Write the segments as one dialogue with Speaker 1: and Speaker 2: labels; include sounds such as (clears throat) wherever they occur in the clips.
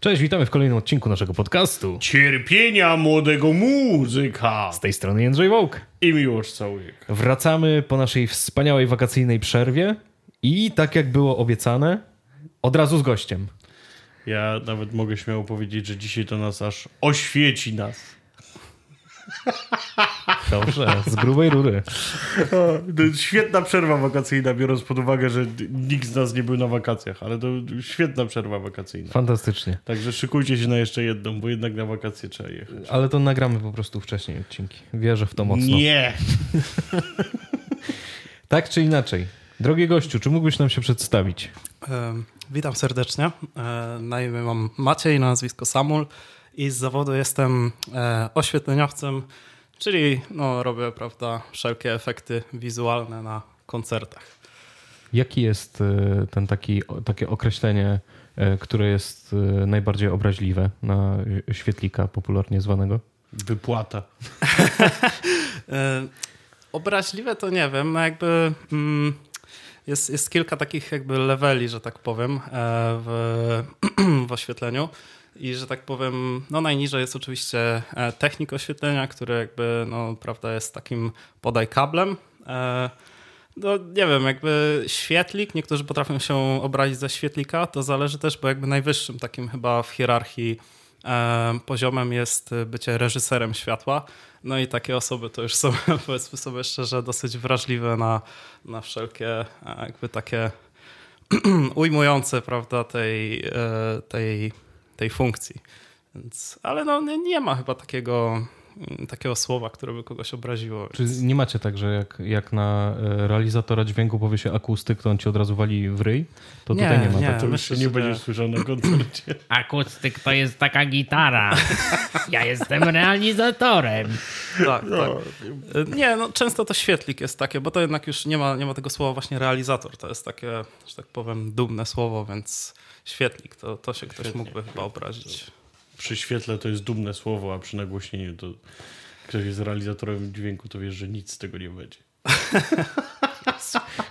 Speaker 1: Cześć, witamy w kolejnym odcinku naszego podcastu. Cierpienia młodego muzyka. Z tej strony Jędrzej Wołk. I miłość Całujek.
Speaker 2: Wracamy po naszej wspaniałej wakacyjnej
Speaker 1: przerwie i tak jak było obiecane,
Speaker 2: od razu z gościem.
Speaker 1: Ja nawet mogę śmiało powiedzieć, że dzisiaj to nas aż oświeci nas. (laughs)
Speaker 2: Dobrze, z grubej rury.
Speaker 1: Świetna przerwa wakacyjna, biorąc pod uwagę, że nikt z nas nie był na wakacjach, ale to świetna przerwa wakacyjna. Fantastycznie. Także szykujcie się na jeszcze jedną, bo jednak na wakacje trzeba jechać. Ale to
Speaker 2: nagramy po prostu wcześniej odcinki. Wierzę w to mocno. Nie! (laughs) tak czy inaczej. Drogi gościu, czy mógłbyś nam się przedstawić?
Speaker 3: Witam serdecznie. E, na imię mam Maciej, na nazwisko Samul i z zawodu jestem e, oświetleniowcem Czyli no, robię prawda, wszelkie efekty wizualne na koncertach.
Speaker 2: Jaki jest e, ten taki, takie określenie, e, które jest e, najbardziej obraźliwe na świetlika popularnie zwanego?
Speaker 1: Wypłata. (laughs)
Speaker 3: obraźliwe to nie wiem, no, jakby mm, jest, jest kilka takich jakby leveli, że tak powiem, w, (clears throat) w oświetleniu. I że tak powiem, no najniżej jest oczywiście e, technik oświetlenia, który jakby, no prawda, jest takim podaj kablem. E, no nie wiem, jakby świetlik, niektórzy potrafią się obrazić za świetlika, to zależy też, bo jakby najwyższym takim chyba w hierarchii e, poziomem jest bycie reżyserem światła. No i takie osoby to już są, (laughs) powiedzmy sobie szczerze, dosyć wrażliwe na, na wszelkie jakby takie (clears throat) ujmujące, prawda, tej, tej tej funkcji. Więc, ale no, nie, nie ma chyba takiego Mm, takiego słowa, które by kogoś obraziło. Czy
Speaker 2: nie macie tak, że jak, jak na e, realizatora dźwięku powie się akustyk, to on ci od razu wali w ryj? To nie, tutaj nie ma. Nie, tak. To myślę, nie będziesz
Speaker 1: słyszał na koncercie.
Speaker 2: (laughs)
Speaker 3: Akustyk to jest taka gitara.
Speaker 2: Ja jestem realizatorem.
Speaker 3: Tak, no. tak. E, nie, no często to świetlik jest takie, bo to jednak już nie ma, nie ma tego słowa właśnie realizator. To jest takie, że tak powiem, dumne słowo, więc świetlik, to, to się ktoś mógłby chyba obrazić
Speaker 1: przy świetle to jest dumne słowo, a przy nagłośnieniu to ktoś jest realizatorem dźwięku, to wiesz, że nic z tego nie będzie. (laughs)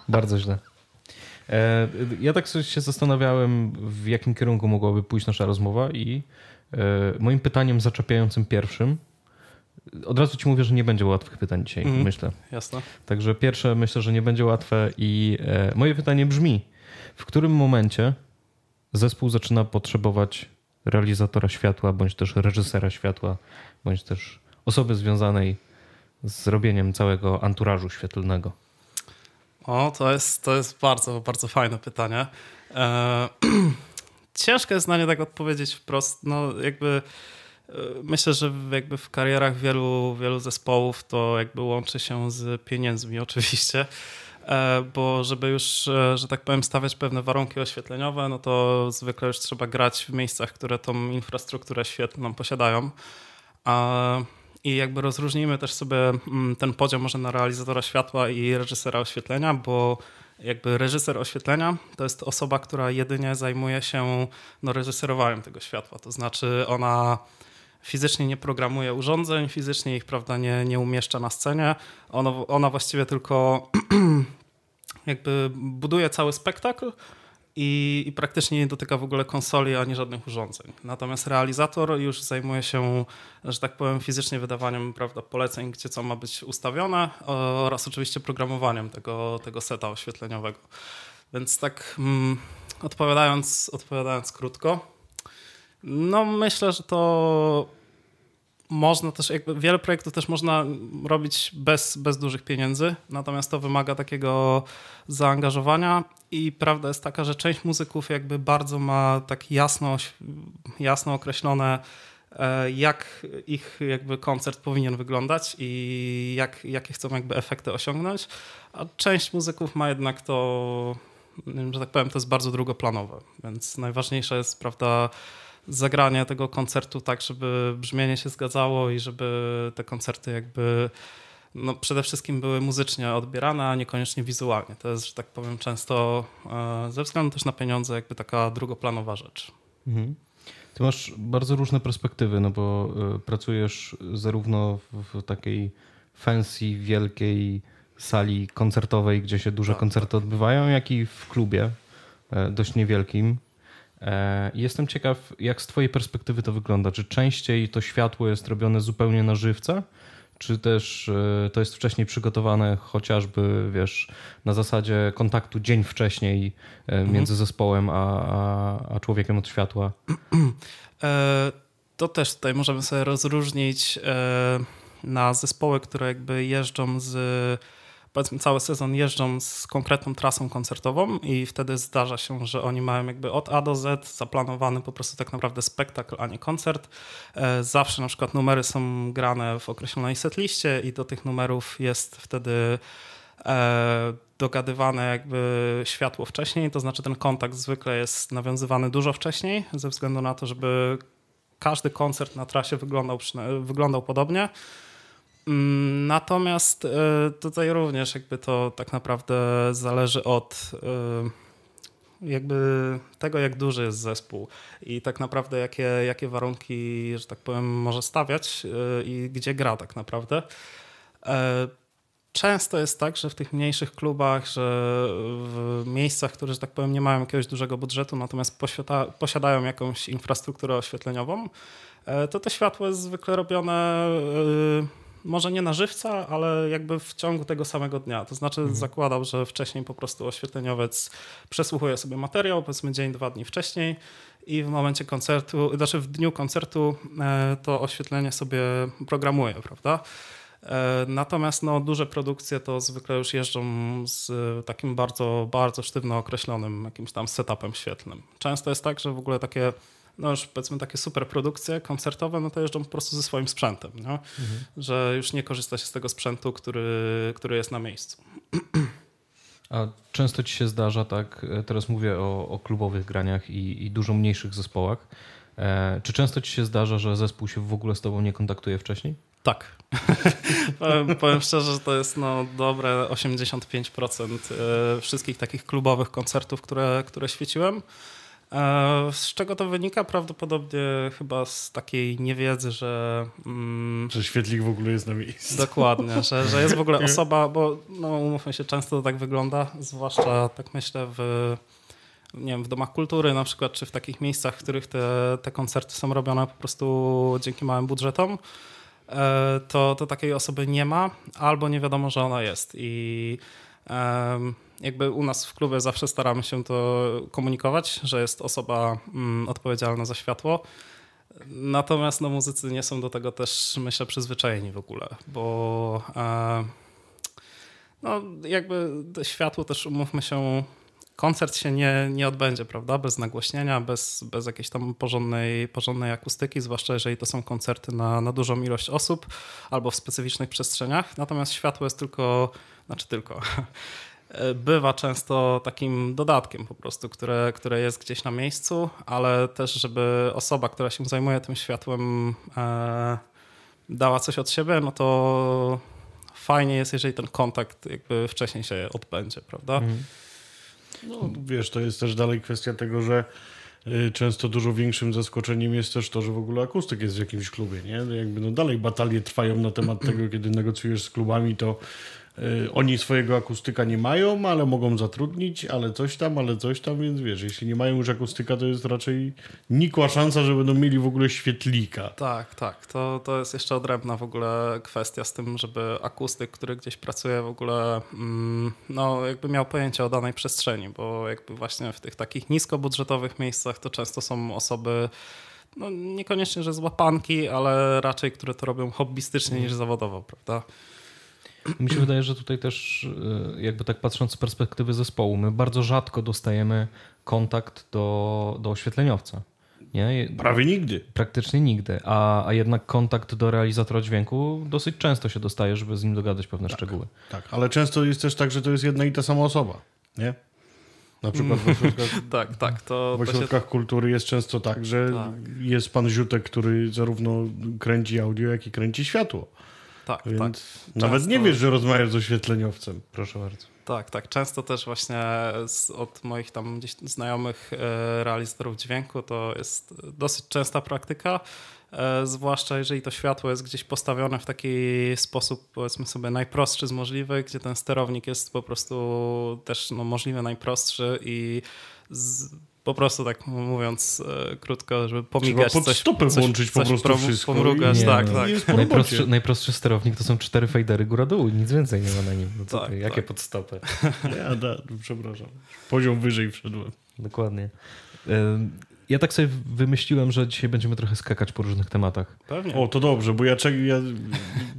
Speaker 1: Bardzo
Speaker 2: źle. E, ja tak sobie się zastanawiałem, w jakim kierunku mogłaby pójść nasza rozmowa i e, moim pytaniem zaczepiającym pierwszym od razu ci mówię, że nie będzie łatwych pytań dzisiaj, mm, myślę. Jasne. Także pierwsze myślę, że nie będzie łatwe i e, moje pytanie brzmi, w którym momencie zespół zaczyna potrzebować realizatora światła, bądź też reżysera światła, bądź też osoby związanej z robieniem całego anturażu świetlnego?
Speaker 3: O, to jest, to jest bardzo, bardzo fajne pytanie. E, (clears throat) ciężko jest na nie tak odpowiedzieć wprost. No, jakby e, myślę, że jakby w karierach wielu, wielu zespołów to jakby łączy się z pieniędzmi (laughs) oczywiście. E, bo żeby już, e, że tak powiem, stawiać pewne warunki oświetleniowe, no to zwykle już trzeba grać w miejscach, które tą infrastrukturę świetną posiadają. I jakby rozróżnijmy też sobie mm, ten podział może na realizatora światła i reżysera oświetlenia, bo jakby reżyser oświetlenia to jest osoba, która jedynie zajmuje się no, reżyserowaniem tego światła. To znaczy ona fizycznie nie programuje urządzeń, fizycznie ich prawda, nie, nie umieszcza na scenie. Ona ona właściwie tylko (clears throat) jakby buduje cały spektakl i, i praktycznie nie dotyka w ogóle konsoli ani żadnych urządzeń. Natomiast realizator już zajmuje się, że tak powiem, fizycznie wydawaniem prawda, poleceń, gdzie co ma być ustawione oraz oczywiście programowaniem tego, tego seta oświetleniowego. Więc tak mm, odpowiadając, odpowiadając krótko, no myślę, że to można też, jakby wiele projektów też można robić bez, bez dużych pieniędzy, natomiast to wymaga takiego zaangażowania i prawda jest taka, że część muzyków jakby bardzo ma tak jasno, jasno określone e, jak ich jakby koncert powinien wyglądać i jak, jakie chcą jakby efekty osiągnąć, a część muzyków ma jednak to, że tak powiem, to jest bardzo drugoplanowe, więc najważniejsza jest, prawda, zagrania tego koncertu tak, żeby brzmienie się zgadzało i żeby te koncerty jakby no przede wszystkim były muzycznie odbierane, a niekoniecznie wizualnie. To jest, że tak powiem, często e, ze względu też na pieniądze jakby taka drugoplanowa rzecz. Mhm.
Speaker 2: Ty masz bardzo różne perspektywy, no bo e, pracujesz zarówno w takiej fancy, wielkiej sali koncertowej, gdzie się duże tak, koncerty tak. odbywają, jak i w klubie e, dość niewielkim. E, jestem ciekaw, jak z Twojej perspektywy to wygląda. Czy częściej to światło jest robione zupełnie na żywca, czy też e, to jest wcześniej przygotowane chociażby, wiesz, na zasadzie kontaktu dzień wcześniej e, mhm. między zespołem a, a, a, człowiekiem od światła?
Speaker 3: (clears throat) To też tutaj możemy sobie rozróżnić na zespoły, które jakby jeżdżą z powiedzmy cały sezon jeżdżą z konkretną trasą koncertową i wtedy zdarza się, że oni mają jakby od A do Z zaplanowany po prostu tak naprawdę spektakl, a nie koncert. E, zawsze na przykład numery są grane w określonej setliście i do tych numerów jest wtedy e, dogadywane jakby światło wcześniej, to znaczy ten kontakt zwykle jest nawiązywany dużo wcześniej ze względu na to, żeby każdy koncert na trasie wyglądał, wyglądał podobnie. Mm, natomiast e, tutaj również jakby to tak naprawdę zależy od e, jakby tego, jak duży jest zespół i tak naprawdę jakie, jakie warunki, że tak powiem, może stawiać e, i gdzie gra tak naprawdę. Często jest tak, że w tych mniejszych klubach, że w miejscach, które, że tak powiem, nie mają jakiegoś dużego budżetu, natomiast posiadają jakąś infrastrukturę oświetleniową, to to światło jest zwykle robione może nie na żywca, ale jakby w ciągu tego samego dnia. To znaczy mhm. zakładał, że wcześniej po prostu oświetleniowiec przesłuchuje sobie materiał, powiedzmy dzień, dwa dni wcześniej i w momencie koncertu, znaczy w dniu koncertu e, to oświetlenie sobie programuje, prawda? E, natomiast no, duże produkcje to zwykle już jeżdżą z takim bardzo, bardzo sztywno określonym jakimś tam setupem świetlnym. Często jest tak, że w ogóle takie no już powiedzmy takie super produkcje koncertowe, no to jeżdżą po prostu ze swoim sprzętem, no? mhm. że już nie korzysta się z tego sprzętu, który, który jest na miejscu. (clears throat)
Speaker 2: A często ci się zdarza, tak, e, teraz mówię o, o klubowych graniach i, i dużo mniejszych zespołach, e, czy często ci się zdarza, że zespół się w ogóle z tobą nie kontaktuje wcześniej? Tak.
Speaker 3: (laughs) powiem, powiem, szczerze, że to jest no, dobre 85% e, wszystkich takich klubowych koncertów, które, które świeciłem. E, z czego to wynika? Prawdopodobnie chyba z takiej niewiedzy, że. Mm, że
Speaker 1: świetlik w ogóle jest na
Speaker 3: miejscu. Dokładnie, że, że jest w ogóle osoba, bo no, umówmy się, często tak wygląda, zwłaszcza tak myślę w. Nie wiem, w domach kultury na przykład, czy w takich miejscach, w których te, te koncerty są robione po prostu dzięki małym budżetom, e, to, to takiej osoby nie ma, albo nie wiadomo, że ona jest. I um, jakby u nas w klubie zawsze staramy się to komunikować, że jest osoba mm, odpowiedzialna za światło. Natomiast no, muzycy nie są do tego też, myślę, przyzwyczajeni w ogóle, bo e, no, jakby światło też, umówmy się, koncert się nie, nie odbędzie, prawda? Bez nagłośnienia, bez, bez jakiejś tam porządnej, porządnej akustyki, zwłaszcza jeżeli to są koncerty na, na dużą ilość osób albo w specyficznych przestrzeniach. Natomiast światło jest tylko, znaczy tylko, (laughs) bywa często takim dodatkiem po prostu, które, które jest gdzieś na miejscu, ale też, żeby osoba, która się zajmuje tym światłem, e, dała coś od siebie, no to fajnie jest, jeżeli ten kontakt jakby wcześniej się odbędzie, prawda? Mhm.
Speaker 1: No, wiesz, to jest też dalej kwestia tego, że y, często dużo większym zaskoczeniem jest też to, że w ogóle akustyk jest w jakimś klubie, nie? Jakby no dalej batalie trwają na temat tego, kiedy negocjujesz z klubami, to Y, oni swojego akustyka nie mają, ale mogą zatrudnić, ale coś tam, ale coś tam, więc wiesz, jeśli nie mają już akustyka, to jest raczej nikła szansa, że będą mieli w ogóle świetlika.
Speaker 3: Tak, tak. To, to jest jeszcze odrębna w ogóle kwestia z tym, żeby akustyk, który gdzieś pracuje w ogóle, mm, no jakby miał pojęcie o danej przestrzeni, bo jakby właśnie w tych takich niskobudżetowych miejscach to często są osoby, no niekoniecznie, że złapanki, ale raczej, które to robią hobbystycznie niż zawodowo, prawda?
Speaker 2: Mi się wydaje, że tutaj też, e, jakby tak patrząc z perspektywy zespołu, my bardzo rzadko dostajemy kontakt do, do oświetleniowca. Nie? Prawie nigdy. Praktycznie nigdy. A, a jednak kontakt do realizatora dźwięku dosyć często się
Speaker 1: dostaje, żeby z nim dogadać pewne tak, szczegóły. Tak, ale często jest też tak, że to jest jedna i ta sama osoba. Nie? Na przykład w mm. ośrodkach, (laughs) tak, tak, to, w ośrodkach się... kultury jest często tak, że tak. jest pan Ziutek, który zarówno kręci audio, jak i kręci światło.
Speaker 3: Tak, tak, Więc tak. Nawet Często... nie wiesz, że
Speaker 1: rozmawiasz z oświetleniowcem. Proszę bardzo.
Speaker 3: Tak, tak. Często też właśnie z, od moich tam gdzieś znajomych e, realizatorów dźwięku to jest dosyć częsta praktyka, e, zwłaszcza jeżeli to światło jest gdzieś postawione w taki sposób, powiedzmy sobie, najprostszy z możliwych, gdzie ten sterownik jest po prostu też no, możliwie najprostszy i z, po prostu tak mówiąc e, krótko, żeby pomigać Trzeba stopę coś, włączyć coś, po prostu prom- wszystko. Tak, nie, tak, no. tak. (laughs) najprostszy,
Speaker 2: najprostszy, sterownik to są cztery fejdery góra-dół, nic więcej nie ma na nim. No tak, jakie tak. podstopy?
Speaker 1: (laughs) Ja, da, przepraszam.
Speaker 2: Poziom wyżej wszedłem. Dokładnie. Ja tak sobie wymyśliłem, że dzisiaj będziemy trochę skakać po różnych tematach.
Speaker 1: Pewnie. O, to dobrze, bo ja, czek- ja (laughs)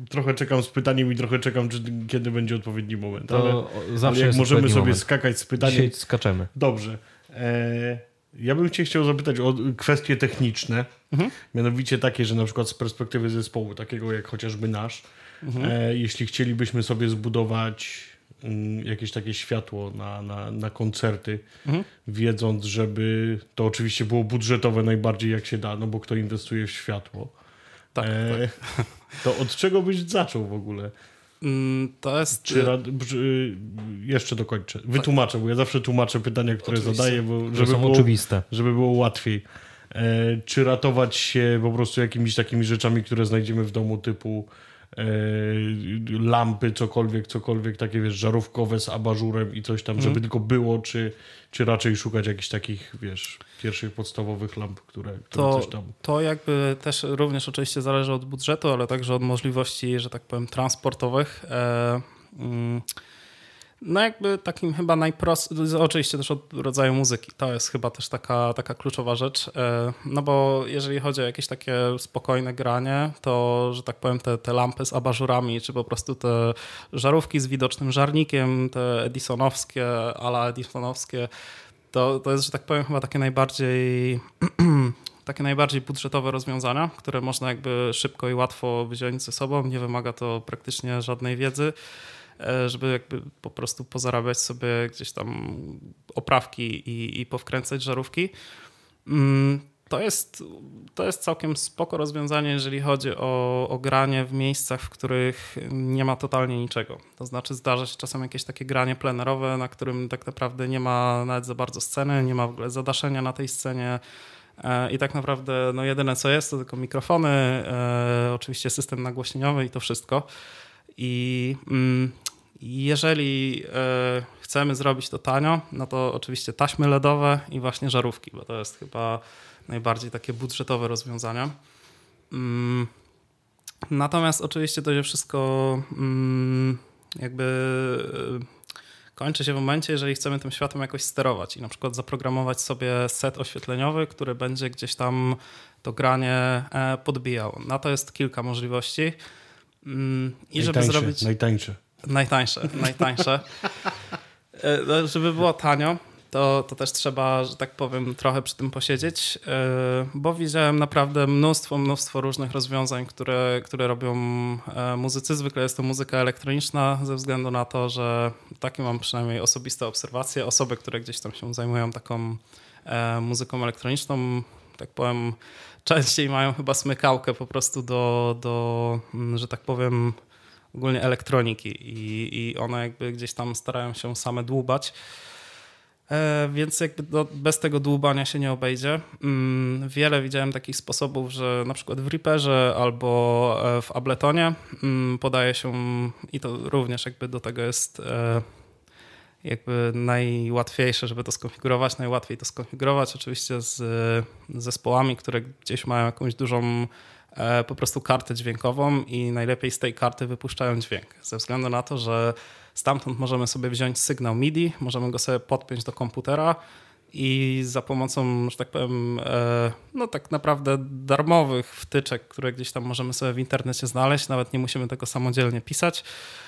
Speaker 1: trochę czekam z pytaniem i trochę czekam, czy, kiedy będzie odpowiedni moment. To ale, zawsze ale jak możemy sobie moment. skakać z pytaniem. Dzisiaj skaczemy. Dobrze. E, ja bym Cię chciał zapytać o kwestie techniczne, mhm. mianowicie takie, że na przykład z perspektywy zespołu, takiego jak chociażby nasz, mhm. jeśli chcielibyśmy sobie zbudować mm, jakieś takie światło na, na, na koncerty, mhm. wiedząc, żeby to oczywiście było budżetowe najbardziej jak się da, no bo kto inwestuje w światło. Tak, e, tak. To od czego byś zaczął w ogóle? Mm, to jest... Czy jeszcze dokończę. Wytłumaczę, bo ja zawsze tłumaczę pytania, które Oczywiście. zadaję, bo żeby było, oczywiste. żeby było łatwiej. E, czy ratować się po prostu jakimiś takimi rzeczami, które znajdziemy w domu, typu E, lampy, cokolwiek, cokolwiek takie, wiesz, żarówkowe z abażurem i coś tam, mm. żeby mhm. tylko było, czy, czy raczej szukać jakichś takich, wiesz, pierwszych podstawowych lamp, które, które to, coś tam...
Speaker 3: To jakby też również oczywiście zależy od budżetu, ale także od możliwości, że tak powiem, transportowych. E, mm no jakby takim chyba najprostszym, oczywiście też od rodzaju muzyki, to jest chyba też taka, taka kluczowa rzecz, e, no bo jeżeli chodzi o jakieś takie spokojne granie, to że tak powiem te, te lampy z abażurami, czy po prostu te żarówki z widocznym żarnikiem, te edisonowskie, ala edisonowskie, to, to jest, że tak powiem, chyba takie najbardziej (clears throat) takie najbardziej budżetowe rozwiązania, które można jakby szybko i łatwo wziąć ze sobą, nie wymaga to praktycznie żadnej wiedzy. E, żeby jakby po prostu pozarabiać sobie gdzieś tam oprawki i, i powkręcać żarówki. Mm, to jest, to jest całkiem spoko rozwiązanie, jeżeli chodzi o, o granie w miejscach, w których nie ma totalnie niczego. To znaczy zdarza się czasem jakieś takie granie plenerowe, na którym tak naprawdę nie ma nawet za bardzo sceny, nie ma w ogóle zadaszenia na tej scenie. E, I tak naprawdę no jedyne co jest to tylko mikrofony, e, oczywiście system nagłośnieniowy i to wszystko. I mm, jeżeli e, chcemy zrobić to tanio, no to oczywiście taśmy LEDowe i właśnie żarówki, bo to jest chyba najbardziej takie budżetowe rozwiązania. Mm. Natomiast oczywiście to się wszystko mm, jakby e, kończy się w momencie, jeżeli chcemy tym światem jakoś sterować i na przykład zaprogramować sobie set oświetleniowy, który będzie gdzieś tam to granie e, podbijał. Na to jest kilka możliwości. Mm, no I żeby zrobić. Najtańszy. No Najtańsze, najtańsze. E, no, żeby było tanio, to, to też trzeba, że tak powiem, trochę przy tym posiedzieć, e, bo widziałem naprawdę mnóstwo, mnóstwo różnych rozwiązań, które, które robią e, muzycy. Zwykle jest to muzyka elektroniczna, ze względu na to, że takie mam przynajmniej osobiste obserwacje. Osoby, które gdzieś tam się zajmują taką muzyką elektroniczną, tak powiem, (laughs) częściej mają chyba smykałkę po prostu do, do że tak powiem, ogólnie elektroniki i, i one jakby gdzieś tam starają się same dłubać. E, więc jakby do, bez tego dłubania się nie obejdzie. Mm, wiele widziałem takich sposobów, że na przykład w Reaperze albo e, w Abletonie mm, podaje się i to również jakby do tego jest e, jakby najłatwiejsze, żeby to skonfigurować, najłatwiej to skonfigurować oczywiście z zespołami, które gdzieś mają jakąś dużą E, po prostu kartę dźwiękową i najlepiej z tej karty wypuszczają dźwięk. Ze względu na to, że stamtąd możemy sobie wziąć sygnał MIDI, możemy go sobie podpiąć do komputera i za pomocą, że tak powiem, e, no tak naprawdę darmowych wtyczek, które gdzieś tam możemy sobie w internecie znaleźć, nawet nie musimy tego samodzielnie pisać,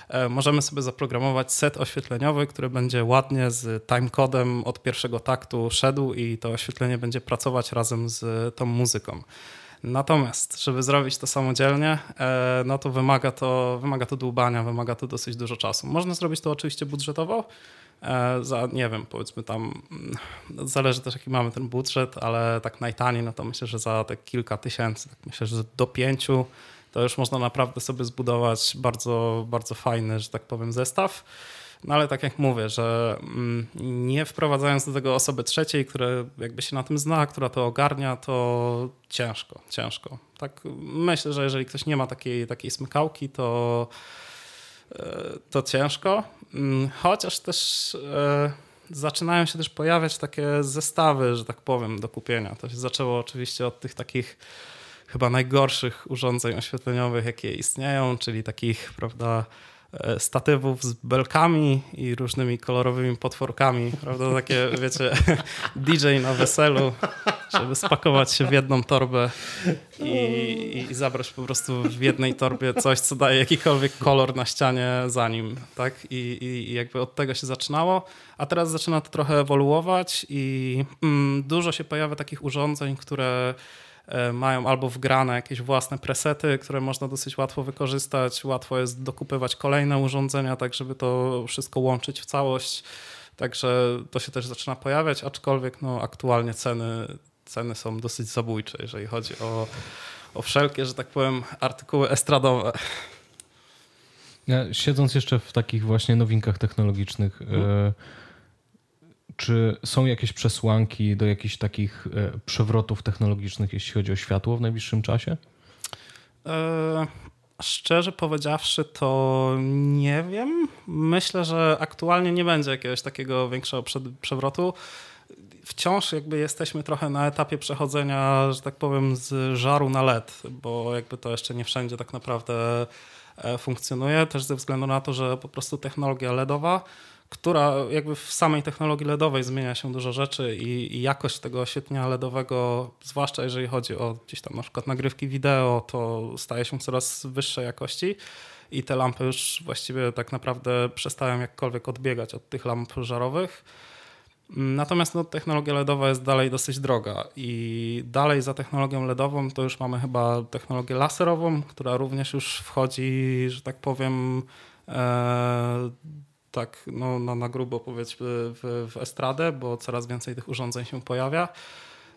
Speaker 3: e, możemy sobie zaprogramować set oświetleniowy, który będzie ładnie z timecodem od pierwszego taktu szedł i to oświetlenie będzie pracować razem z tą muzyką. Natomiast, żeby zrobić to samodzielnie, e, no to wymaga to, wymaga to dłubania, wymaga to dosyć dużo czasu. Można zrobić to oczywiście budżetowo, e, za, nie wiem, powiedzmy tam, mm, zależy też jaki mamy ten budżet, ale tak najtaniej, no to myślę, że za te kilka tysięcy, tak myślę, że do pięciu, to już można naprawdę sobie zbudować bardzo, bardzo fajny, że tak powiem, zestaw. No ale tak jak mówię, że mm, nie wprowadzając do tego osoby trzeciej, która jakby się na tym zna, która to ogarnia, to ciężko, ciężko. Tak myślę, że jeżeli ktoś nie ma takiej, takiej smykałki, to, e, to ciężko. Mm, chociaż też e, zaczynają się też pojawiać takie zestawy, że tak powiem, do kupienia. To się zaczęło oczywiście od tych takich chyba najgorszych urządzeń oświetleniowych, jakie istnieją, czyli takich, prawda, E, statywów z belkami i różnymi kolorowymi potworkami, prawda? Takie, (laughs) wiecie, (laughs) DJ na weselu, żeby spakować się w jedną torbę i, i zabrać po prostu w jednej torbie coś, co daje jakikolwiek kolor na ścianie za nim, tak? I, i jakby od tego się zaczynało, a teraz zaczyna to trochę ewoluować i mm, dużo się pojawia takich urządzeń, które E, mają albo wgrane jakieś własne presety, które można dosyć łatwo wykorzystać, łatwo jest dokupywać kolejne urządzenia, tak żeby to wszystko łączyć w całość. Także to się też zaczyna pojawiać, aczkolwiek no, aktualnie ceny, ceny są dosyć zabójcze, jeżeli chodzi o, o wszelkie, że tak powiem, artykuły estradowe.
Speaker 2: Ja, siedząc jeszcze w takich właśnie nowinkach technologicznych, y czy są jakieś przesłanki do jakichś takich e, przewrotów technologicznych, jeśli chodzi o światło w najbliższym czasie?
Speaker 3: E, szczerze powiedziawszy, to nie wiem. Myślę, że aktualnie nie będzie jakiegoś takiego większego przewrotu wciąż jakby jesteśmy trochę na etapie przechodzenia, że tak powiem, z żaru na LED, bo jakby to jeszcze nie wszędzie tak naprawdę e, funkcjonuje, też ze względu na to, że po prostu technologia LEDowa która jakby w samej technologii LEDowej zmienia się dużo rzeczy i, i, jakość tego oświetlenia LEDowego, zwłaszcza jeżeli chodzi o gdzieś tam na przykład nagrywki wideo, to staje się coraz wyższej jakości i te lampy już właściwie tak naprawdę przestają jakkolwiek odbiegać od tych lamp żarowych. Natomiast no, technologia LEDowa jest dalej dosyć droga i dalej za technologią LEDową to już mamy chyba technologię laserową, która również już wchodzi, że tak powiem, e, tak no, na grubo powiedzmy e, w, w estradę, bo coraz więcej tych urządzeń się pojawia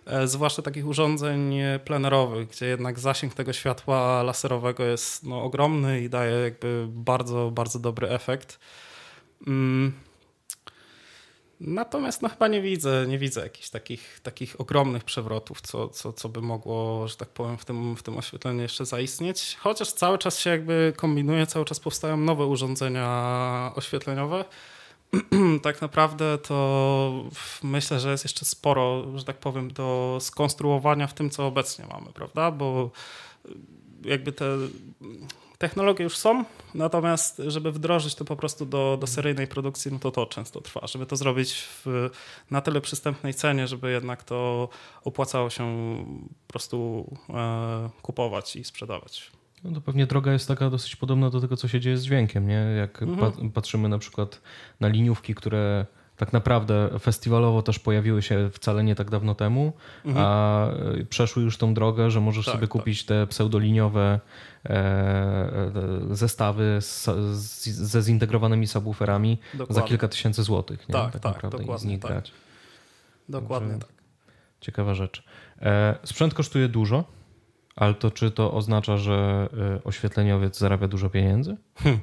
Speaker 3: e, zwłaszcza takich urządzeń e, plenerowych, gdzie jednak zasięg tego światła laserowego jest no, ogromny i daje jakby bardzo, bardzo dobry efekt. Mm. Natomiast no, chyba nie widzę, nie widzę jakichś takich, takich ogromnych przewrotów, co, co, co by mogło, że tak powiem, w tym, w tym oświetleniu jeszcze zaistnieć. Chociaż cały czas się jakby kombinuje, cały czas powstają nowe urządzenia oświetleniowe. (clears throat) tak naprawdę to myślę, że jest jeszcze sporo, że tak powiem, do skonstruowania w tym, co obecnie mamy, prawda? Bo jakby te Technologie już są, natomiast żeby wdrożyć to po prostu do, do mhm. seryjnej produkcji, no to to często trwa. Żeby to zrobić w, na tyle przystępnej cenie, żeby jednak to opłacało się po prostu e, kupować i sprzedawać.
Speaker 2: No to pewnie droga jest taka dosyć podobna do tego, co się dzieje z dźwiękiem, nie? Jak mhm. patrzymy na przykład na liniówki, które tak naprawdę festiwalowo też pojawiły się wcale nie tak dawno temu, mhm. a y, przeszły już tą drogę, że możesz tak, sobie tak. kupić te pseudoliniowe e, e, zestawy z, z, ze zintegrowanymi subwooferami dokładnie. za kilka tysięcy złotych. Nie? Tak, tak, tak naprawdę dokładnie, i z nich tak. grać.
Speaker 3: Dokładnie tak.
Speaker 2: Ciekawa rzecz. E, sprzęt kosztuje dużo, ale to czy to oznacza, że oświetleniowiec zarabia dużo pieniędzy? Hmm.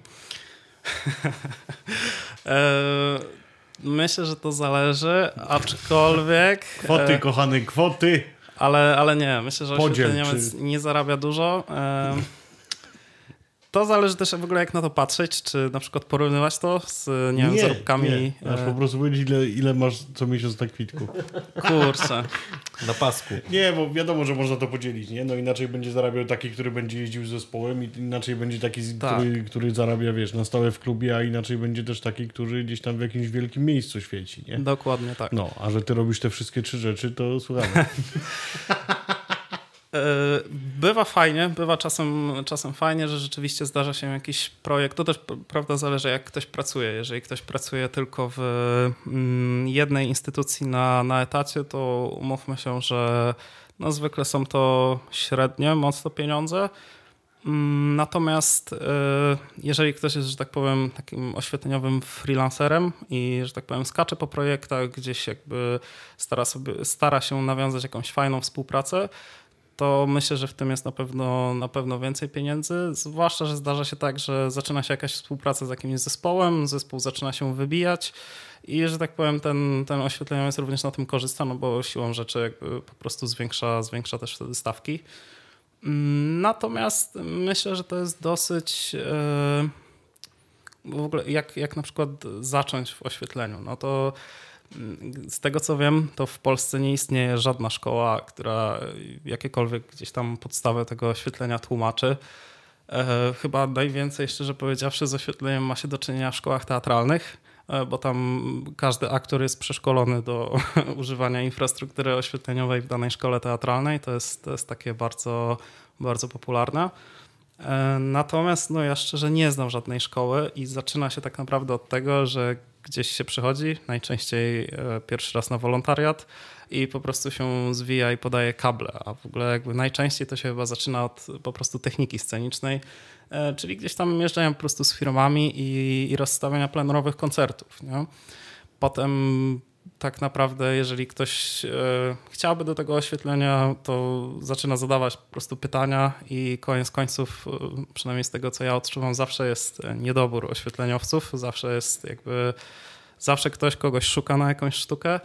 Speaker 3: (laughs) Myślę, że to zależy, aczkolwiek... Kwoty, e, kochany, kwoty! Ale, ale nie, myślę, że Podziel, Niemiec czy... nie zarabia dużo. E, to zależy też w ogóle jak na to patrzeć, czy na przykład porównywać to z, nie, nie wiem, zarobkami. Nie. Aż e, po
Speaker 1: prostu powiedzieć, ile, ile masz co miesiąc na kwitku. Kurczę. Na pasku.
Speaker 3: Nie, bo wiadomo, że można to
Speaker 1: podzielić, nie? No inaczej będzie zarabiał taki, który będzie jeździł z zespołem i inaczej będzie taki, tak. który, który zarabia, wiesz, na stałe w klubie, a inaczej będzie też taki, który gdzieś tam w jakimś wielkim miejscu świeci, nie? Dokładnie tak. No, a że ty robisz te wszystkie trzy rzeczy, to słuchamy. (laughs)
Speaker 3: E, bywa fajnie, bywa czasem, czasem fajnie, że rzeczywiście zdarza się jakiś projekt. To też prawda zależy, jak ktoś pracuje. Jeżeli ktoś pracuje tylko w mm, jednej instytucji na, na etacie, to umówmy się, że no zwykle są to średnie, mocno pieniądze. Mm, natomiast e, jeżeli ktoś jest, że tak powiem, takim oświetleniowym freelancerem i, że tak powiem, skacze po projektach, gdzieś jakby stara, sobie, stara się nawiązać jakąś fajną współpracę, to myślę, że w tym jest na pewno, na pewno więcej pieniędzy. Zwłaszcza, że zdarza się tak, że zaczyna się jakaś współpraca z jakimś zespołem, zespół zaczyna się wybijać i, że tak powiem, ten, ten oświetleniec również na tym korzysta, no bo siłą rzeczy jakby po prostu zwiększa, zwiększa też wtedy stawki. Mm, natomiast myślę, że to jest dosyć. Yy, w ogóle jak, jak na przykład zacząć w oświetleniu? No to z tego co wiem, to w Polsce nie istnieje żadna szkoła, która jakiekolwiek gdzieś tam podstawę tego oświetlenia tłumaczy. E, chyba najwięcej, szczerze powiedziawszy, z oświetleniem ma się do czynienia w szkołach teatralnych, e, bo tam każdy aktor jest przeszkolony do (laughs) używania infrastruktury oświetleniowej w danej szkole teatralnej. To jest, to jest takie bardzo, bardzo popularne. E, natomiast no ja szczerze nie znam żadnej szkoły i zaczyna się tak naprawdę od tego, że gdzieś się przychodzi, najczęściej e, pierwszy raz na wolontariat i po prostu się zwija i podaje kable, a w ogóle jakby najczęściej to się chyba zaczyna od po prostu techniki scenicznej, e, czyli gdzieś tam jeżdżają po prostu z firmami i, i rozstawienia plenerowych koncertów. Nie? Potem tak naprawdę, jeżeli ktoś e, chciałby do tego oświetlenia, to zaczyna zadawać po prostu pytania i koniec końców, e, przynajmniej z tego co ja odczuwam, zawsze jest niedobór oświetleniowców, zawsze jest jakby, zawsze ktoś kogoś szuka na jakąś sztukę.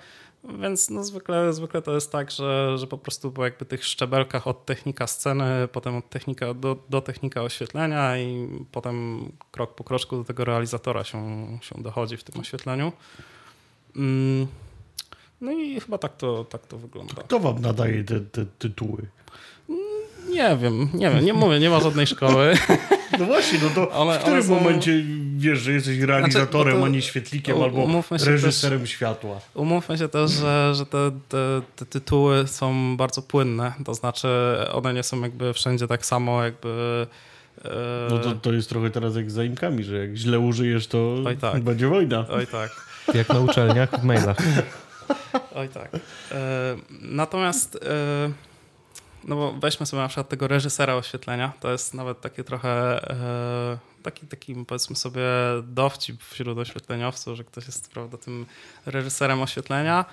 Speaker 3: Więc no zwykle, zwykle to jest tak, że, że po prostu po jakby tych szczebelkach od technika sceny, potem od technika do, do technika oświetlenia i potem krok po kroczku do tego realizatora się, się dochodzi w tym oświetleniu. Mm, no i chyba tak to, tak to wygląda.
Speaker 1: Kto wam nadaje te, te tytuły? Mm, nie wiem, nie wiem, nie mówię,
Speaker 3: nie ma żadnej szkoły. (laughs) No właśnie, no to ale, w którym są... momencie
Speaker 1: wiesz, że jesteś znaczy, realizatorem, znaczy, to, a nie świetlikiem u, albo reżyserem też, światła?
Speaker 3: Umówmy się też, że, że te, te, te, tytuły są bardzo płynne, to znaczy one nie są jakby wszędzie tak samo jakby... E... No to,
Speaker 1: to jest trochę teraz jak z zaimkami, że jak źle użyjesz, to Oj tak. będzie wojna. Oj tak.
Speaker 3: Jak na uczelniach w mailach. Oj tak. E, natomiast e, no bo weźmy sobie na przykład tego reżysera oświetlenia, to jest nawet takie trochę e, taki, taki powiedzmy sobie dowcip wśród oświetleniowców, że ktoś jest prawda tym reżyserem oświetlenia,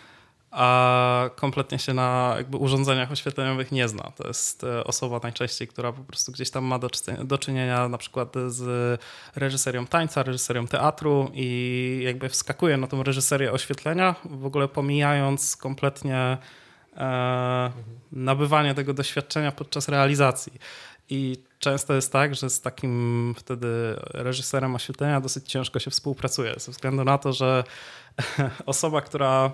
Speaker 3: a kompletnie się na jakby urządzeniach oświetleniowych nie zna. To jest e, osoba najczęściej, która po prostu gdzieś tam ma do, do czynienia na przykład z reżyserią tańca, reżyserią teatru i jakby wskakuje na tą reżyserię oświetlenia, w ogóle pomijając kompletnie e, mhm. nabywanie tego doświadczenia podczas realizacji. I często jest tak, że z takim wtedy reżyserem oświetlenia dosyć ciężko się współpracuje, ze względu na to, że (laughs) osoba, która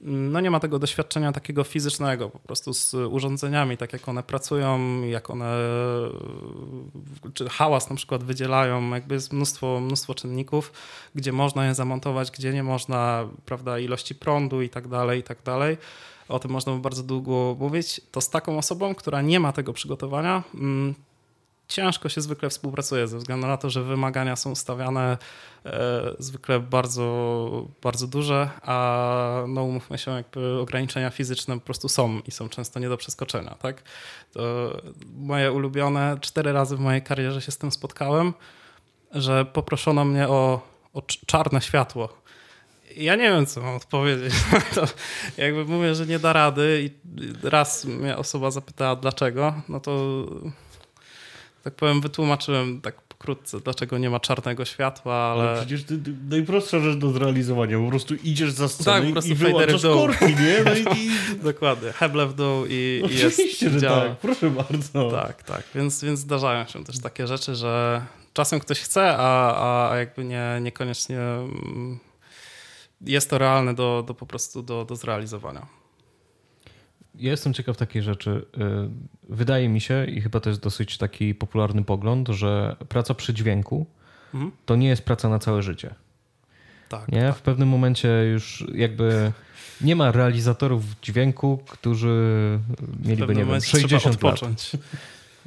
Speaker 3: no nie ma tego doświadczenia takiego fizycznego po prostu z urządzeniami, tak jak one pracują, jak one, czy hałas na przykład wydzielają, jakby jest mnóstwo, mnóstwo czynników, gdzie można je zamontować, gdzie nie można, prawda, ilości prądu i tak dalej, i tak dalej. O tym można by bardzo długo mówić. To z taką osobą, która nie ma tego przygotowania, mm, ciężko się zwykle współpracuje ze względu na to, że wymagania są stawiane e, zwykle bardzo, bardzo duże, a no umówmy się, jakby ograniczenia fizyczne po prostu są i są często nie do przeskoczenia. Tak? To moje ulubione, cztery razy w mojej karierze się z tym spotkałem, że poproszono mnie o, o czarne światło. Ja nie wiem, co mam odpowiedzieć. (laughs) To jakby mówię, że nie da rady i raz mnie osoba zapytała dlaczego, no to tak powiem, wytłumaczyłem tak pokrótce, dlaczego nie ma czarnego światła, ale... ale no
Speaker 1: przecież ty, ty, najprostsza rzecz do zrealizowania, po prostu idziesz za scenę tak, i wyłączasz korki, nie? No i, (laughs) Dokładnie, heble w dół i, i jest Oczywiście, że działa. tak, proszę
Speaker 3: bardzo. Tak, tak, więc, więc zdarzają się też takie rzeczy, że czasem ktoś chce, a, a jakby nie, niekoniecznie mm, jest to realne do, do po prostu do, do zrealizowania
Speaker 2: jestem ciekaw takiej rzeczy. Y, wydaje mi się, i chyba to jest dosyć taki popularny pogląd, że praca przy dźwięku mhm. to nie jest praca na całe życie. Tak, nie? Tak. W pewnym momencie już jakby nie ma realizatorów dźwięku, którzy mieliby, nie wiem, 60 lat.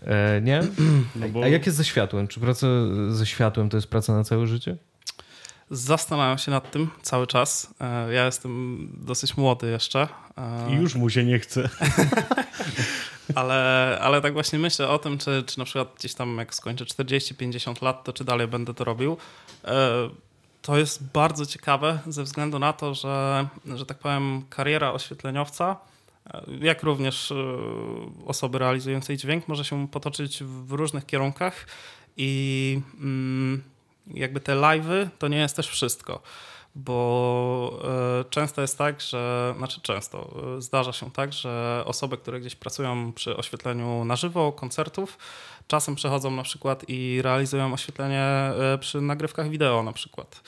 Speaker 2: E, nie? No bo... A jak jest ze światłem? Czy praca ze światłem to jest praca na całe życie?
Speaker 3: zastanawiam się nad tym cały czas. E, ja jestem dosyć młody jeszcze. E, I już mu się nie chce. (laughs) ale, ale tak właśnie myślę o tym, czy, czy na przykład gdzieś tam jak skończę 40-50 lat, to czy dalej będę to robił. E, to jest bardzo ciekawe ze względu na to, że, że tak powiem, kariera oświetleniowca, jak również osoby realizującej dźwięk, może się potoczyć w różnych kierunkach i. Mm, jakby te live'y to nie jest też wszystko bo e, często jest tak, że, znaczy często, e, zdarza się tak, że osoby, które gdzieś pracują przy oświetleniu na żywo, koncertów, czasem przechodzą na przykład i realizują oświetlenie e, przy nagrywkach wideo na przykład.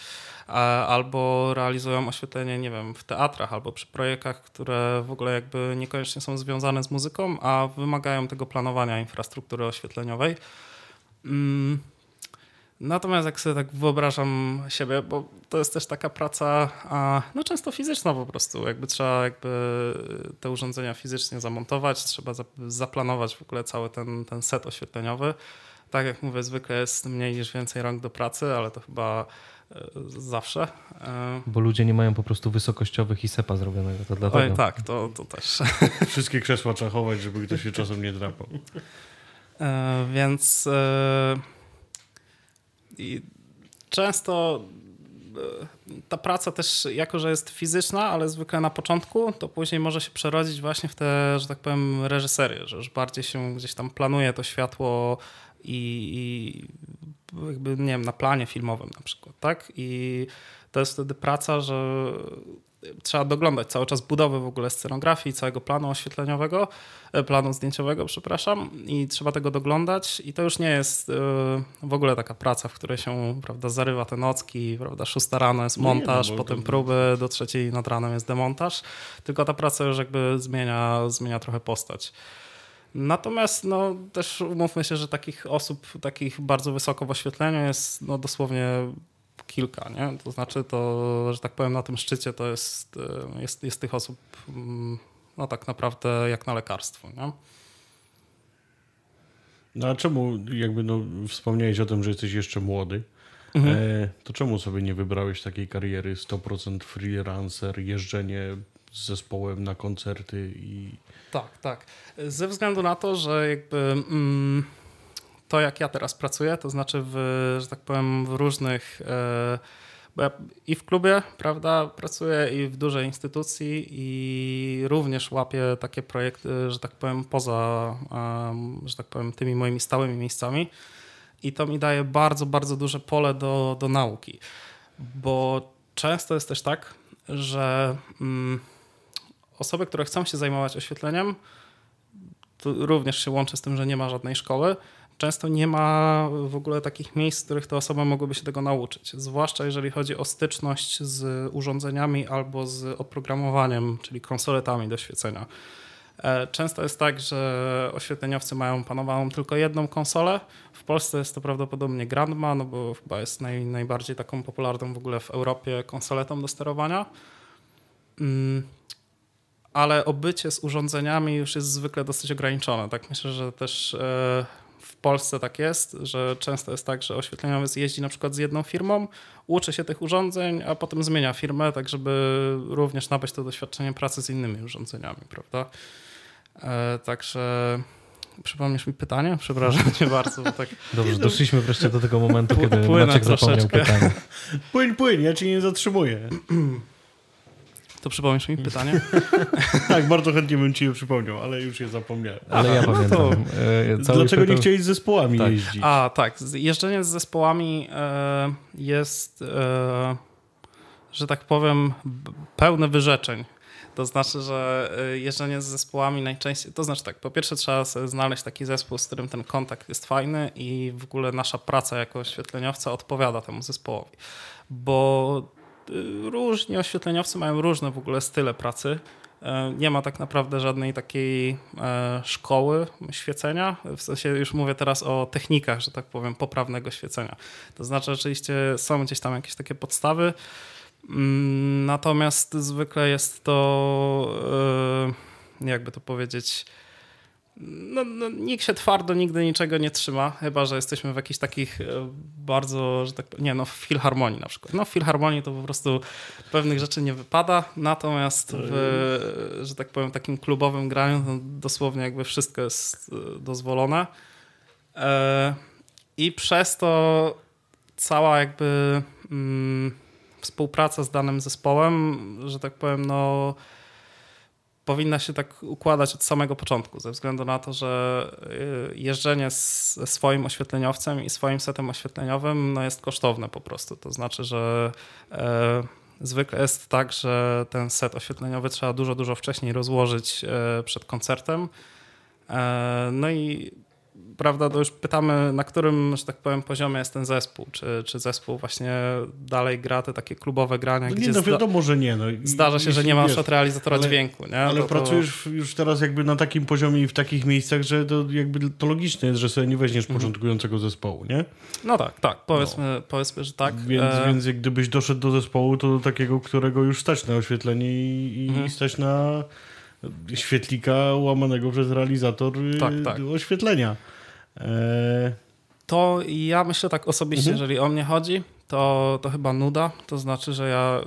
Speaker 3: Albo realizują oświetlenie, nie wiem, w teatrach albo przy projektach, które w ogóle jakby niekoniecznie są związane z muzyką, a wymagają tego planowania infrastruktury oświetleniowej. Mm. Natomiast jak sobie tak wyobrażam siebie, bo to jest też taka praca, no często fizyczna po prostu, jakby trzeba jakby te urządzenia fizycznie zamontować, trzeba zaplanować w ogóle cały ten, ten set oświetleniowy. Tak jak mówię, zwykle jest mniej niż więcej rąk do pracy, ale to chyba e, zawsze. E,
Speaker 2: bo ludzie nie mają po prostu wysokościowych i sepa
Speaker 1: zrobionego, to dlatego. Oj, tak, to, to też. (laughs) Wszystkie krzesła trzeba chować, żeby ktoś się czasem nie drapał.
Speaker 3: E, więc... I często e, ta praca też, jako że jest fizyczna, ale zwykle na początku, to później może się przerodzić właśnie w te, że tak powiem, reżyserię, że już bardziej się gdzieś tam planuje to światło i, i jakby, nie wiem, na planie filmowym na przykład, tak? I to jest wtedy praca, że trzeba doglądać cały czas budowy w ogóle scenografii, całego planu oświetleniowego, e, planu zdjęciowego, przepraszam, i trzeba tego doglądać i to już nie jest e, w ogóle taka praca, w której się prawda, zarywa te nocki, prawda, szósta rano jest no no montaż, nie, potem próby, do trzeciej nad ranem jest demontaż, tylko ta praca już jakby zmienia, zmienia trochę postać. Natomiast no, też umówmy się, że takich osób, takich bardzo wysoko w oświetleniu jest no, dosłownie kilka, nie? To znaczy to, że tak powiem, na tym szczycie to jest, e, jest, jest tych osób mm, no tak naprawdę jak na lekarstwo, nie?
Speaker 1: No a czemu, jakby no, wspomniałeś o tym, że jesteś jeszcze młody, mhm. e, to czemu sobie nie wybrałeś takiej kariery 100% freelancer, jeżdżenie z zespołem na koncerty i...
Speaker 3: Tak, tak. Ze względu na to, że jakby... Mm, to, jak ja teraz pracuję, to znaczy, w, że tak powiem, w różnych. E, bo ja i w klubie, prawda, pracuję i w dużej instytucji i również łapię takie projekty, że tak powiem, poza, że tak powiem, tymi moimi stałymi miejscami. I to mi daje bardzo, bardzo duże pole do, do nauki, bo często jest też tak, że mm, osoby, które chcą się zajmować oświetleniem, również się łączy z tym, że nie ma żadnej szkoły często nie ma w ogóle takich miejsc, w których te osoby mogłyby się tego nauczyć. Zwłaszcza jeżeli chodzi o styczność z urządzeniami albo z oprogramowaniem, czyli konsoletami do świecenia. E, często jest tak, że oświetleniowcy mają panowaną tylko jedną konsolę. W Polsce jest to prawdopodobnie Grandma, no bo chyba jest naj, najbardziej taką popularną w ogóle w Europie konsoletą do sterowania. Mm ale obycie z urządzeniami już jest zwykle dosyć ograniczone. Tak myślę, że też e, w Polsce tak jest, że często jest tak, że oświetleniowiec jeździ na przykład z jedną firmą, uczy się tych urządzeń, a potem zmienia firmę, tak żeby również nabyć to doświadczenie pracy z innymi urządzeniami, prawda? E, także przypomnisz mi pytanie? Przepraszam cię bardzo. tak... (laughs) Dobrze, doszliśmy wreszcie do tego momentu, kiedy Maciek zapomniał pytanie. Płyń, płyń, ja cię nie zatrzymuję. (clears throat) to przypomnisz mi pytanie?
Speaker 1: (laughs) tak, bardzo chętnie bym ci je przypomniał,
Speaker 3: ale już je zapomniałem.
Speaker 1: Ale Aha, ja pamiętam. No to, e, dlaczego nie chcieli z zespołami tak. jeździć?
Speaker 3: A, tak. Jeżdżenie z zespołami e, jest, e, że tak powiem, pełne wyrzeczeń. To znaczy, że e, jeżdżenie z zespołami najczęściej, to znaczy tak, po pierwsze trzeba znaleźć taki zespół, z którym ten kontakt jest fajny i w ogóle nasza praca jako oświetleniowca odpowiada temu zespołowi. Bo Y, różni oświetleniowcy mają różne w ogóle style pracy. E, nie ma tak naprawdę żadnej takiej e, szkoły świecenia. W sensie już mówię teraz o technikach, że tak powiem, poprawnego świecenia. To znaczy, oczywiście są gdzieś tam jakieś takie podstawy. Mm, natomiast zwykle jest to, e, jakby to powiedzieć, no, no, nikt się twardo nigdy niczego nie trzyma, chyba że jesteśmy w jakichś takich e, bardzo, że tak nie no, w filharmonii na przykład. No w filharmonii to po prostu pewnych rzeczy nie wypada, natomiast w, no że tak powiem, takim klubowym graniu no, dosłownie jakby wszystko jest e, dozwolone. E, I przez to cała jakby mm, współpraca z danym zespołem, że tak powiem, no powinna się tak układać od samego początku, ze względu na to, że y, jeżdżenie ze swoim oświetleniowcem i swoim setem oświetleniowym no jest kosztowne po prostu. To znaczy, że e, zwykle jest tak, że ten set oświetleniowy trzeba dużo, dużo wcześniej rozłożyć e, przed koncertem. E, no i prawda, to już pytamy, na którym, że tak powiem, poziomie jest ten zespół. Czy, czy zespół właśnie dalej gra te takie klubowe grania? No nie, no wiadomo, że nie. No. Zdarza się, że nie masz od realizatora ale, dźwięku. Nie? Ale to, to... pracujesz
Speaker 1: już teraz jakby na takim poziomie i w takich miejscach, że to jakby to logiczne jest, że sobie nie weźmiesz mhm. początkującego zespołu, nie?
Speaker 3: No tak, tak. Powiedzmy, no. powiedzmy że tak. Więc, e... więc
Speaker 1: gdybyś doszedł do zespołu, to do takiego, którego już stać na oświetlenie i, mhm. i stać na świetlika łamanego przez realizator tak, tak. E, oświetlenia. E,
Speaker 3: to ja myślę tak osobiście, mhm. jeżeli o mnie chodzi, to, to chyba nuda. To znaczy, że ja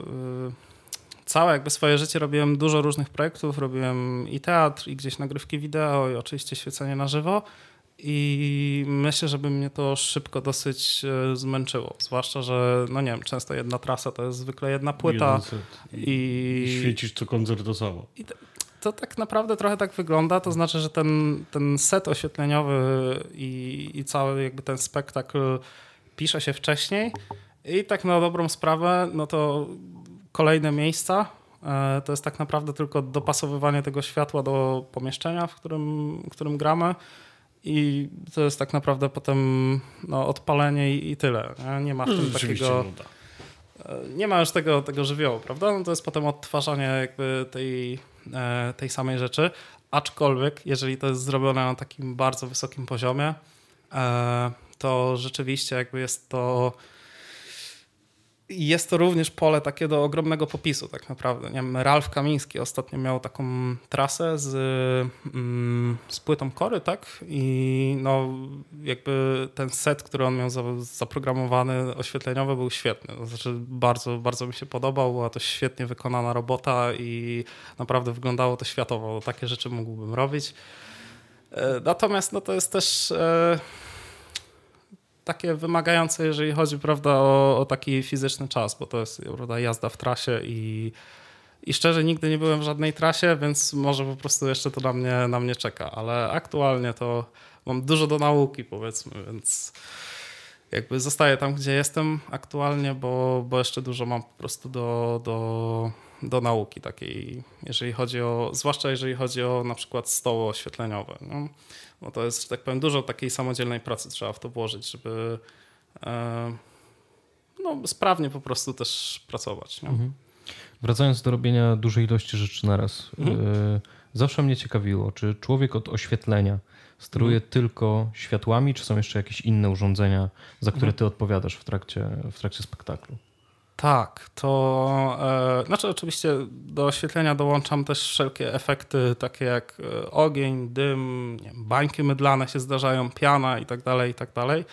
Speaker 3: y, całe jakby swoje życie robiłem dużo różnych projektów. Robiłem i teatr, i gdzieś nagrywki wideo, i oczywiście świecenie na żywo. I myślę, żeby mnie to szybko dosyć e, zmęczyło. Zwłaszcza, że no nie wiem, często jedna trasa to jest zwykle jedna płyta. Jeden no I, I świecisz co koncert samo to tak naprawdę trochę tak wygląda, to znaczy, że ten, ten set oświetleniowy i, i cały jakby ten spektakl pisze się wcześniej i tak na dobrą sprawę, no to kolejne miejsca e, to jest tak naprawdę tylko dopasowywanie tego światła do pomieszczenia, w którym, w którym gramy. I to jest tak naprawdę potem no, odpalenie i, i tyle. Nie, nie ma już no, takiego. Nuda. E, nie ma już tego, tego żywiołu, prawda? No to jest potem odtwarzanie jakby tej E, tej samej rzeczy, aczkolwiek jeżeli to jest zrobione na takim bardzo wysokim poziomie, e, to rzeczywiście jakby jest to jest to również pole takie do ogromnego popisu, tak naprawdę. Nie wiem, Ralf Kamiński ostatnio miał taką trasę z, mm, z płytą kory, tak? I no, jakby ten set, który on miał zaprogramowany, oświetleniowy, był świetny. znaczy, bardzo, bardzo mi się podobał, była to świetnie wykonana robota i naprawdę wyglądało to światowo. Takie rzeczy mógłbym robić. E, natomiast no, to jest też. E takie wymagające, jeżeli chodzi prawda, o, o taki fizyczny czas, bo to jest prawda, jazda w trasie i, i szczerze nigdy nie byłem w żadnej trasie, więc może po prostu jeszcze to na mnie, na mnie czeka, ale aktualnie to mam dużo do nauki powiedzmy, więc jakby zostaję tam, gdzie jestem aktualnie, bo, bo jeszcze dużo mam po prostu do, do, do nauki takiej, jeżeli chodzi o, zwłaszcza jeżeli chodzi o na przykład stoły oświetleniowe. No. No to jest, że tak powiem, dużo takiej samodzielnej pracy trzeba w to włożyć, żeby e, no, sprawnie po prostu też pracować. Mhm.
Speaker 2: Wracając do robienia dużej ilości rzeczy naraz, mhm. Y zawsze mnie ciekawiło, czy człowiek od oświetlenia steruje mhm. tylko światłami, czy są jeszcze jakieś inne urządzenia, za które mhm. ty odpowiadasz w trakcie, w trakcie spektaklu?
Speaker 3: Tak, to e, znaczy oczywiście do oświetlenia dołączam też wszelkie efekty takie jak e, ogień, dym, nie wiem, bańki mydlane się zdarzają, piana i tak dalej, i tak dalej.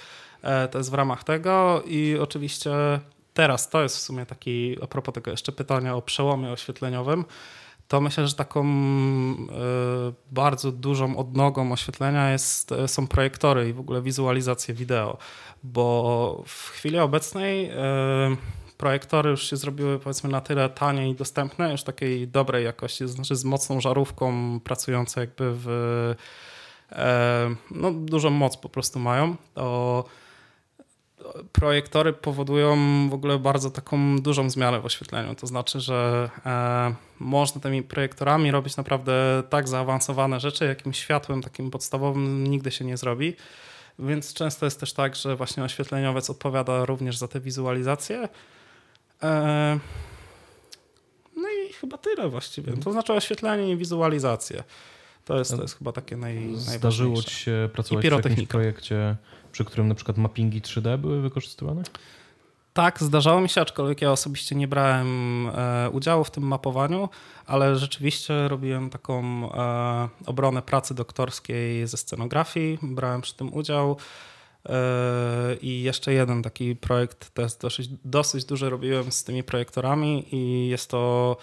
Speaker 3: E, to jest w ramach tego i oczywiście teraz to jest w sumie taki, a propos tego jeszcze pytania o przełomie oświetleniowym, to myślę, że taką e, bardzo dużą odnogą oświetlenia jest, e, są projektory i w ogóle wizualizacje wideo, bo w chwili obecnej projektory już się zrobiły powiedzmy na tyle tanie i dostępne, już takiej dobrej jakości, to znaczy z mocną żarówką pracujące jakby w e, no, dużą moc po prostu mają, to projektory powodują w ogóle bardzo taką dużą zmianę w oświetleniu. To znaczy, że e, można tymi projektorami robić naprawdę tak zaawansowane rzeczy, jakim światłem takim podstawowym nigdy się nie zrobi. Więc często jest też tak, że właśnie oświetleniowiec odpowiada również za te wizualizacje, E, no i chyba tyle właściwie. Mhm. To znaczy oświetlenie i wizualizację. To jest, to jest chyba takie naj, Zdarzyło ci się pracować w jakimś
Speaker 2: projekcie, przy którym na przykład mappingi 3D były wykorzystywane?
Speaker 3: Tak, zdarzało mi się, aczkolwiek ja osobiście nie brałem e, udziału w tym mapowaniu, ale rzeczywiście robiłem taką e, obronę pracy doktorskiej ze scenografii, brałem przy tym udział. Yy, I jeszcze jeden taki projekt, to dosyć, dosyć duży, robiłem z tymi projektorami i jest to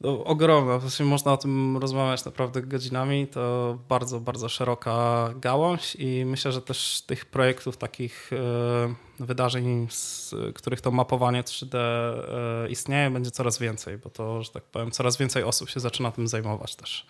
Speaker 3: no, ogromne. W sensie można o tym rozmawiać naprawdę godzinami. To bardzo, bardzo szeroka gałąź i myślę, że też tych projektów, takich yy, wydarzeń, z których to mapowanie 3D yy, istnieje, będzie coraz więcej, bo to, że tak powiem, coraz więcej osób się zaczyna tym zajmować też.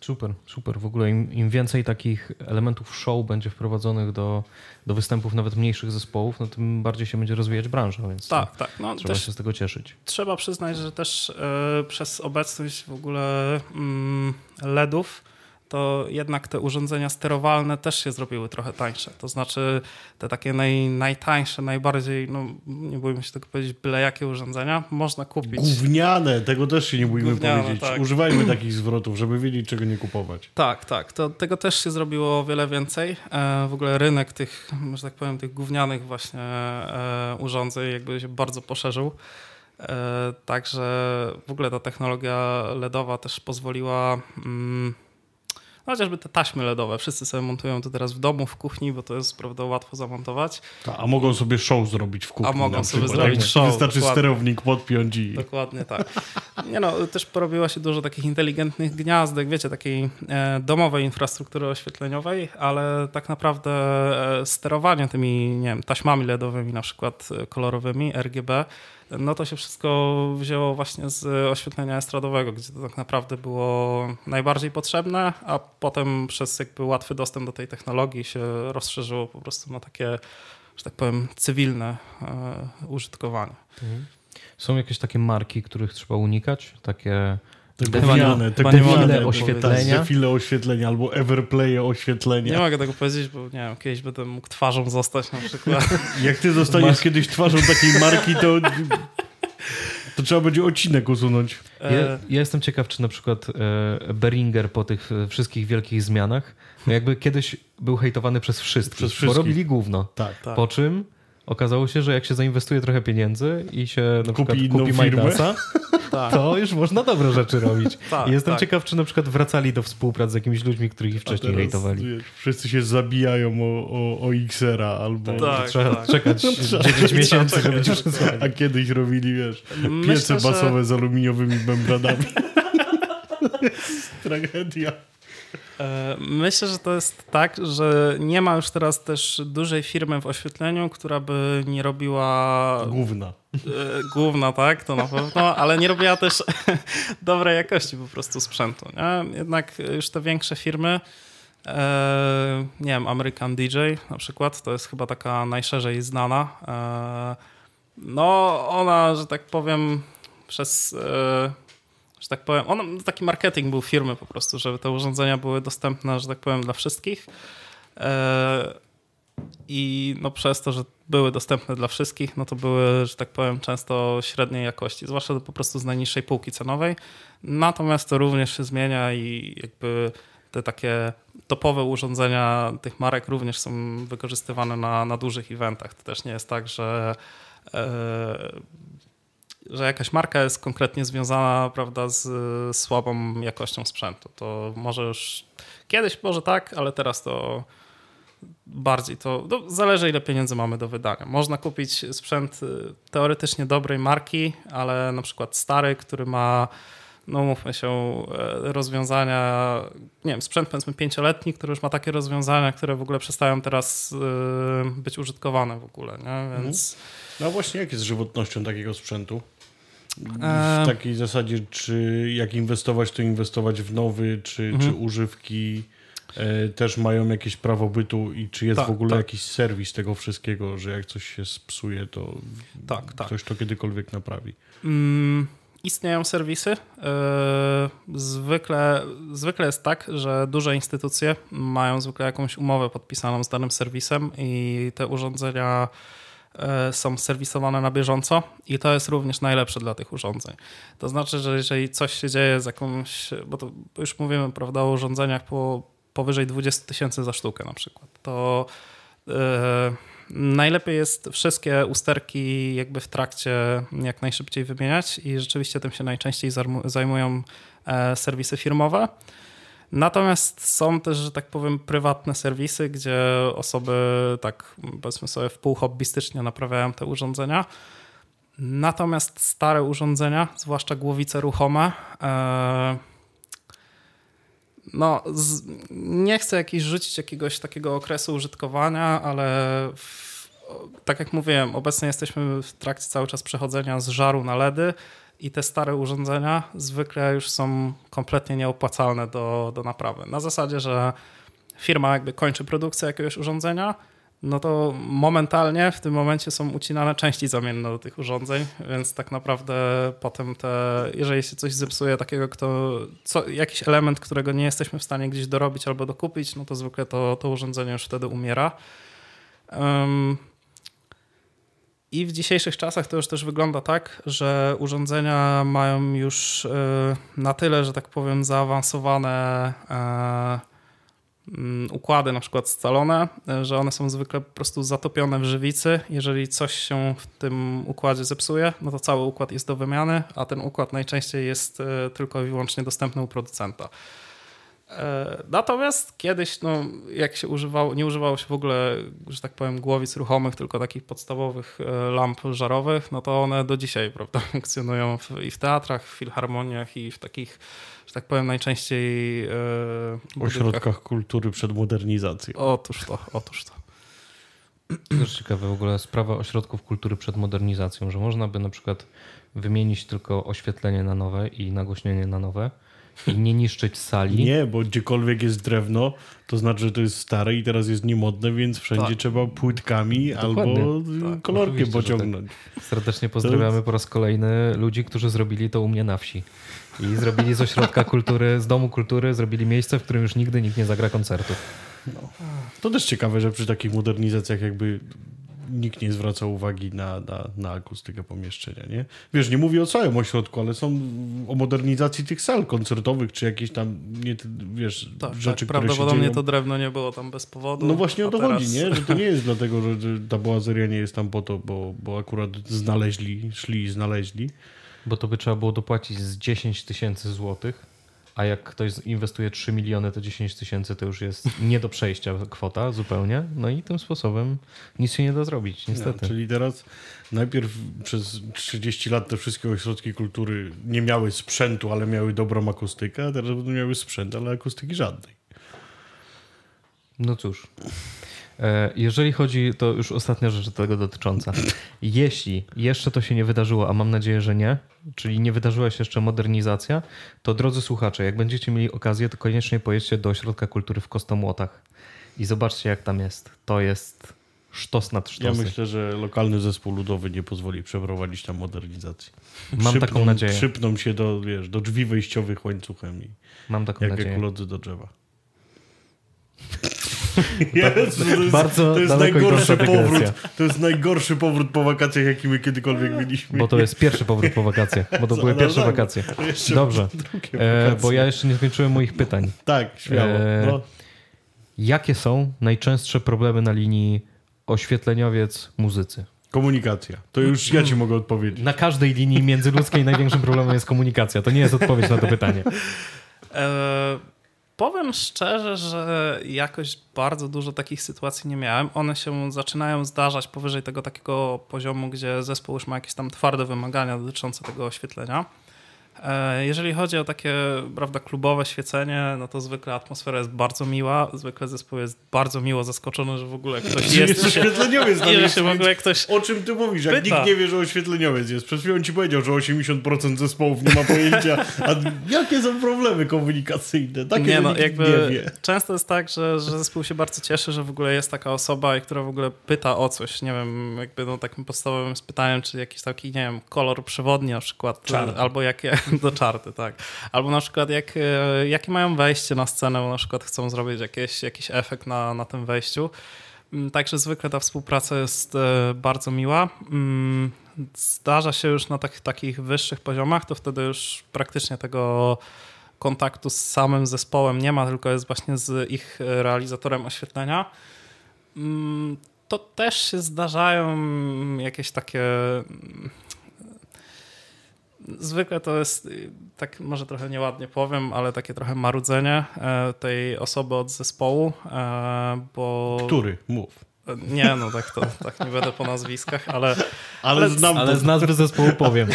Speaker 2: Super, super. W ogóle im, im, więcej takich elementów show będzie wprowadzonych do, do występów nawet mniejszych zespołów, no tym bardziej się będzie rozwijać branża, więc tak, tak. No, trzeba się z tego cieszyć.
Speaker 3: Trzeba przyznać, że też e, przez obecność w ogóle mm, LEDów to jednak te urządzenia sterowalne też się zrobiły trochę tańsze. To znaczy te takie naj, najtańsze, najbardziej, no nie bójmy się tego powiedzieć, byle jakie urządzenia można kupić.
Speaker 1: Gówniane, tego też się nie bójmy Gówniane, powiedzieć. Tak. Używajmy takich zwrotów, żeby wiedzieć czego nie kupować.
Speaker 3: Tak, tak. To, tego też się zrobiło o wiele więcej. E, w ogóle rynek tych, że tak powiem, tych gównianych właśnie e, urządzeń jakby się bardzo poszerzył. E, także w ogóle ta technologia LEDowa też pozwoliła... Mm, Chociażby te taśmy LEDowe, wszyscy sobie montują to teraz w domu, w kuchni, bo to jest prawda łatwo zamontować.
Speaker 1: Ta, a mogą sobie show zrobić w kuchni. A mogą sobie przykład. zrobić tak, show. Wystarczy dokładnie. sterownik podpiąć i...
Speaker 3: Dokładnie tak. Nie no, też porobiła się dużo takich inteligentnych gniazdek, wiecie, takiej e, domowej infrastruktury oświetleniowej, ale tak naprawdę e, sterowanie tymi, nie wiem, taśmami LEDowymi na przykład e, kolorowymi, RGB, no to się wszystko wzięło właśnie z oświetlenia estradowego, gdzie to tak naprawdę było najbardziej potrzebne, a potem przez jakby łatwy dostęp do tej technologii się rozszerzyło po prostu na takie, że tak powiem, cywilne e, użytkowanie.
Speaker 1: Mhm.
Speaker 2: Są jakieś takie marki, których trzeba unikać? Takie
Speaker 1: te dewiane, te dewiane oświetlenia. oświetlenia albo Everplay oświetlenia. Nie mogę
Speaker 3: tego powiedzieć, bo nie wiem, kiedyś będę mógł twarzą zostać na przykład. (laughs) Jak ty zostaniesz Masz... kiedyś twarzą takiej marki, to,
Speaker 1: to trzeba będzie odcinek usunąć. E, ja, ja
Speaker 2: jestem ciekaw, czy na przykład e, Beringer po tych wszystkich wielkich zmianach no jakby kiedyś był hejtowany przez wszystkich, przez bo robili gówno. Tak, tak. Po czym Okazało się, że jak się zainwestuje trochę pieniędzy i się na kupi, przykład kupi Majdansa, (laughs) tak. to już można dobre rzeczy robić. (laughs) tak, Jestem tak.
Speaker 1: ciekaw, czy na przykład wracali do współpracy z jakimiś ludźmi, których wcześniej hejtowali. wszyscy się zabijają o, o, o Xera albo... Tak, trzeba tak. czekać 9 (laughs) no miesięcy, żeby ci A kiedyś robili, wiesz, piece basowe że... z aluminiowymi membranami.
Speaker 3: Tragedia. E, myślę, że to jest tak, że nie ma już teraz też dużej firmy w oświetleniu, która by nie robiła. Główna. E, Główna, tak, to na pewno, ale nie robiła też (laughs) dobrej jakości po prostu sprzętu. Nie? Jednak już te większe firmy. E, nie wiem, American DJ na przykład, to jest chyba taka najszerzej znana. No, ona, że tak powiem, przez że tak powiem, on, taki marketing był firmy po prostu, żeby te urządzenia były dostępne, że tak powiem, dla wszystkich. E, I no przez to, że były dostępne dla wszystkich, no to były, że tak powiem, często średniej jakości, zwłaszcza po prostu z najniższej półki cenowej. Natomiast to również się zmienia i jakby te takie topowe urządzenia tych marek również są wykorzystywane na, na dużych eventach. To też nie jest tak, że e, że jakaś marka jest konkretnie związana prawda, z y, słabą jakością sprzętu. To może już kiedyś może tak, ale teraz to bardziej to no, zależy, ile pieniędzy mamy do wydania. Można kupić sprzęt y, teoretycznie dobrej marki, ale na przykład stary, który ma no mówmy się, e, rozwiązania, nie wiem, sprzęt powiedzmy pięcioletni, który już ma takie rozwiązania, które w ogóle przestają teraz y, być użytkowane w ogóle, nie? Mhm. Więc...
Speaker 1: No właśnie, jak jest żywotnością takiego sprzętu? W takiej zasadzie, czy jak inwestować, to inwestować w nowy, czy, mhm. czy używki e, też mają jakieś prawo bytu i czy jest tak, w ogóle tak. jakiś serwis tego wszystkiego, że jak coś się spsuje, to tak, tak. ktoś to kiedykolwiek naprawi.
Speaker 3: Mm, istnieją serwisy. E, zwykle, zwykle jest tak, że duże instytucje mają zwykle jakąś umowę podpisaną z danym serwisem i te urządzenia E, są serwisowane na bieżąco i to jest również najlepsze dla tych urządzeń. To znaczy, że jeżeli coś się dzieje z jakąś, bo to już mówimy prawda, o urządzeniach po, powyżej 20 tysięcy za sztukę na przykład, to yy, najlepiej jest wszystkie usterki jakby w trakcie jak najszybciej wymieniać i rzeczywiście tym się najczęściej zajmują e, serwisy firmowe. Natomiast są też, że tak powiem, prywatne serwisy, gdzie osoby tak powiedzmy sobie w pół hobbystycznie naprawiają te urządzenia. Natomiast stare urządzenia, zwłaszcza głowice ruchome, e, no, z, nie chcę jakiś rzucić jakiegoś takiego okresu użytkowania, ale w, tak jak mówiłem, obecnie jesteśmy w trakcie cały czas przechodzenia z żaru na LEDy i te stare urządzenia zwykle już są kompletnie nieopłacalne do, do naprawy. Na zasadzie, że firma jakby kończy produkcję jakiegoś urządzenia, no to momentalnie w tym momencie są ucinane części zamienne do tych urządzeń, więc tak naprawdę potem te, jeżeli się coś zepsuje takiego, kto, co, jakiś element, którego nie jesteśmy w stanie gdzieś dorobić albo dokupić, no to zwykle to, to urządzenie już wtedy umiera. Um, i w dzisiejszych czasach to już też wygląda tak, że urządzenia mają już e, na tyle, że tak powiem, zaawansowane e, mm, układy, na przykład scalone, e, że one są zwykle po prostu zatopione w żywicy. Jeżeli coś się w tym układzie zepsuje, no to cały układ jest do wymiany, a ten układ najczęściej jest tylko i wyłącznie dostępny u producenta. E, natomiast kiedyś, no, jak się używało, nie używało się w ogóle, że tak powiem, głowic ruchomych, tylko takich podstawowych e, lamp żarowych, no to one do dzisiaj prawda, (laughs) funkcjonują w, i w teatrach, w filharmoniach i w takich, że tak powiem, najczęściej. Yy, e, Ośrodkach
Speaker 1: kultury przed modernizacją.
Speaker 2: Otóż to, otóż to. jest ciekawe w ogóle sprawa ośrodków kultury przed modernizacją, że można by na przykład wymienić tylko oświetlenie na nowe i nagłośnienie na
Speaker 1: nowe i nie niszczyć sali. Nie, bo gdziekolwiek jest drewno, to znaczy, że to jest stare i teraz jest niemodne, więc wszędzie tak. trzeba płytkami Dokładnie. albo tak, kolorkiem tak. pociągnąć.
Speaker 2: Tak. Serdecznie pozdrawiamy po raz kolejny ludzi, którzy zrobili to u mnie na wsi. I zrobili z ośrodka kultury, z domu kultury, zrobili miejsce, w którym już nigdy nikt nie zagra koncertu. No.
Speaker 1: To też ciekawe, że przy takich modernizacjach jakby nikt nie zwraca uwagi na, na, na akustykę pomieszczenia, nie? Wiesz, nie mówię o całym ośrodku, ale są o modernizacji tych sal koncertowych, czy jakieś tam, nie, wiesz, tak, rzeczy, tak, prawdopodobnie to
Speaker 3: drewno nie było tam bez powodu. No właśnie o to teraz... chodzi, nie? Że to nie
Speaker 1: jest dlatego, że ta boazeria nie jest tam po to, bo, bo akurat znaleźli, szli i znaleźli. Bo to by trzeba było dopłacić z 10 tysięcy
Speaker 2: złotych a jak ktoś inwestuje 3 miliony, to 10 tysięcy to już jest nie do przejścia
Speaker 1: kwota zupełnie. No i tym sposobem nic się nie da zrobić, no, niestety. czyli teraz najpierw przez 30 lat te wszystkie ośrodki kultury nie miały sprzętu, ale miały dobrą akustykę, a teraz będą miały sprzęt, ale akustyki żadnej. No
Speaker 2: cóż. E, jeżeli chodzi, to już ostatnia rzecz do tego dotycząca. Jeśli jeszcze to się nie wydarzyło, a mam nadzieję, że nie, czyli nie wydarzyła się jeszcze modernizacja, to drodzy słuchacze, jak będziecie mieli okazję, to koniecznie pojedźcie do Ośrodka Kultury w Kostomłotach i zobaczcie, jak tam jest.
Speaker 1: To jest sztos nad sztosem. Ja myślę, że lokalny zespół ludowy nie pozwoli przeprowadzić tam modernizacji. Mam szypną, taką nadzieję. Szypną się do, wiesz, do drzwi wejściowych łańcuchem i Mam taką jak nadzieję. jak do drzewa. (laughs) to jest, bardzo to jest najgorszy powrót. To jest najgorszy powrót po wakacjach, jaki my kiedykolwiek mieliśmy. Bo to jest pierwszy powrót po wakacjach, bo to były pierwsze wakacje. Dobrze, e, wakacje. bo ja
Speaker 2: jeszcze nie skończyłem moich pytań. Tak, śmiało. E, no. Jakie są najczęstsze problemy na linii oświetleniowiec-muzycy?
Speaker 1: Komunikacja. To
Speaker 2: już ja ci mogę odpowiedzieć. Na każdej linii międzyludzkiej największym problemem jest komunikacja. To nie jest odpowiedź na to
Speaker 3: pytanie. Eee, powiem szczerze, że jakoś bardzo dużo takich sytuacji nie miałem. One się zaczynają zdarzać powyżej tego takiego poziomu, gdzie zespół już ma jakieś tam twarde wymagania dotyczące tego oświetlenia. E, jeżeli chodzi o takie prawda, klubowe świecenie, no to zwykle atmosfera jest bardzo miła, zwykle zespół jest bardzo miło zaskoczony, że w ogóle ktoś jest. Oświetleniowiec na się w ogóle ktoś O czym ty mówisz? Jak pyta. nikt nie
Speaker 1: wie, że oświetleniowiec jest. Przed chwilą ci powiedział, że 80% zespołów nie ma pojęcia. A jakie są problemy komunikacyjne? Takie nie, no, jakby nie wie.
Speaker 3: Często jest tak, że, że zespół się bardzo cieszy, że w ogóle jest taka osoba, która w ogóle pyta o coś. Nie wiem, jakby no, takim podstawowym pytaniem, czy jakiś taki, nie wiem, kolor przewodni na przykład, albo jakie (laughs) do czarty, tak. Albo na przykład jak, e, jakie mają wejście na scenę, bo na przykład chcą zrobić jakieś, jakiś efekt na, na tym wejściu. Mm, także zwykle ta współpraca jest e, bardzo miła. Mm, zdarza się już na tak, takich wyższych poziomach, to wtedy już praktycznie tego kontaktu z samym zespołem nie ma, tylko jest właśnie z ich realizatorem oświetlenia. Mm, to też się zdarzają jakieś takie zwykle to jest, y, tak może trochę nieładnie powiem, ale takie trochę marudzenie e, tej osoby od zespołu, e, bo... Który? Mów. E, nie, no tak to tak nie będę po nazwiskach, ale... Ale, ale znam ale z nazwy zespołu powiem.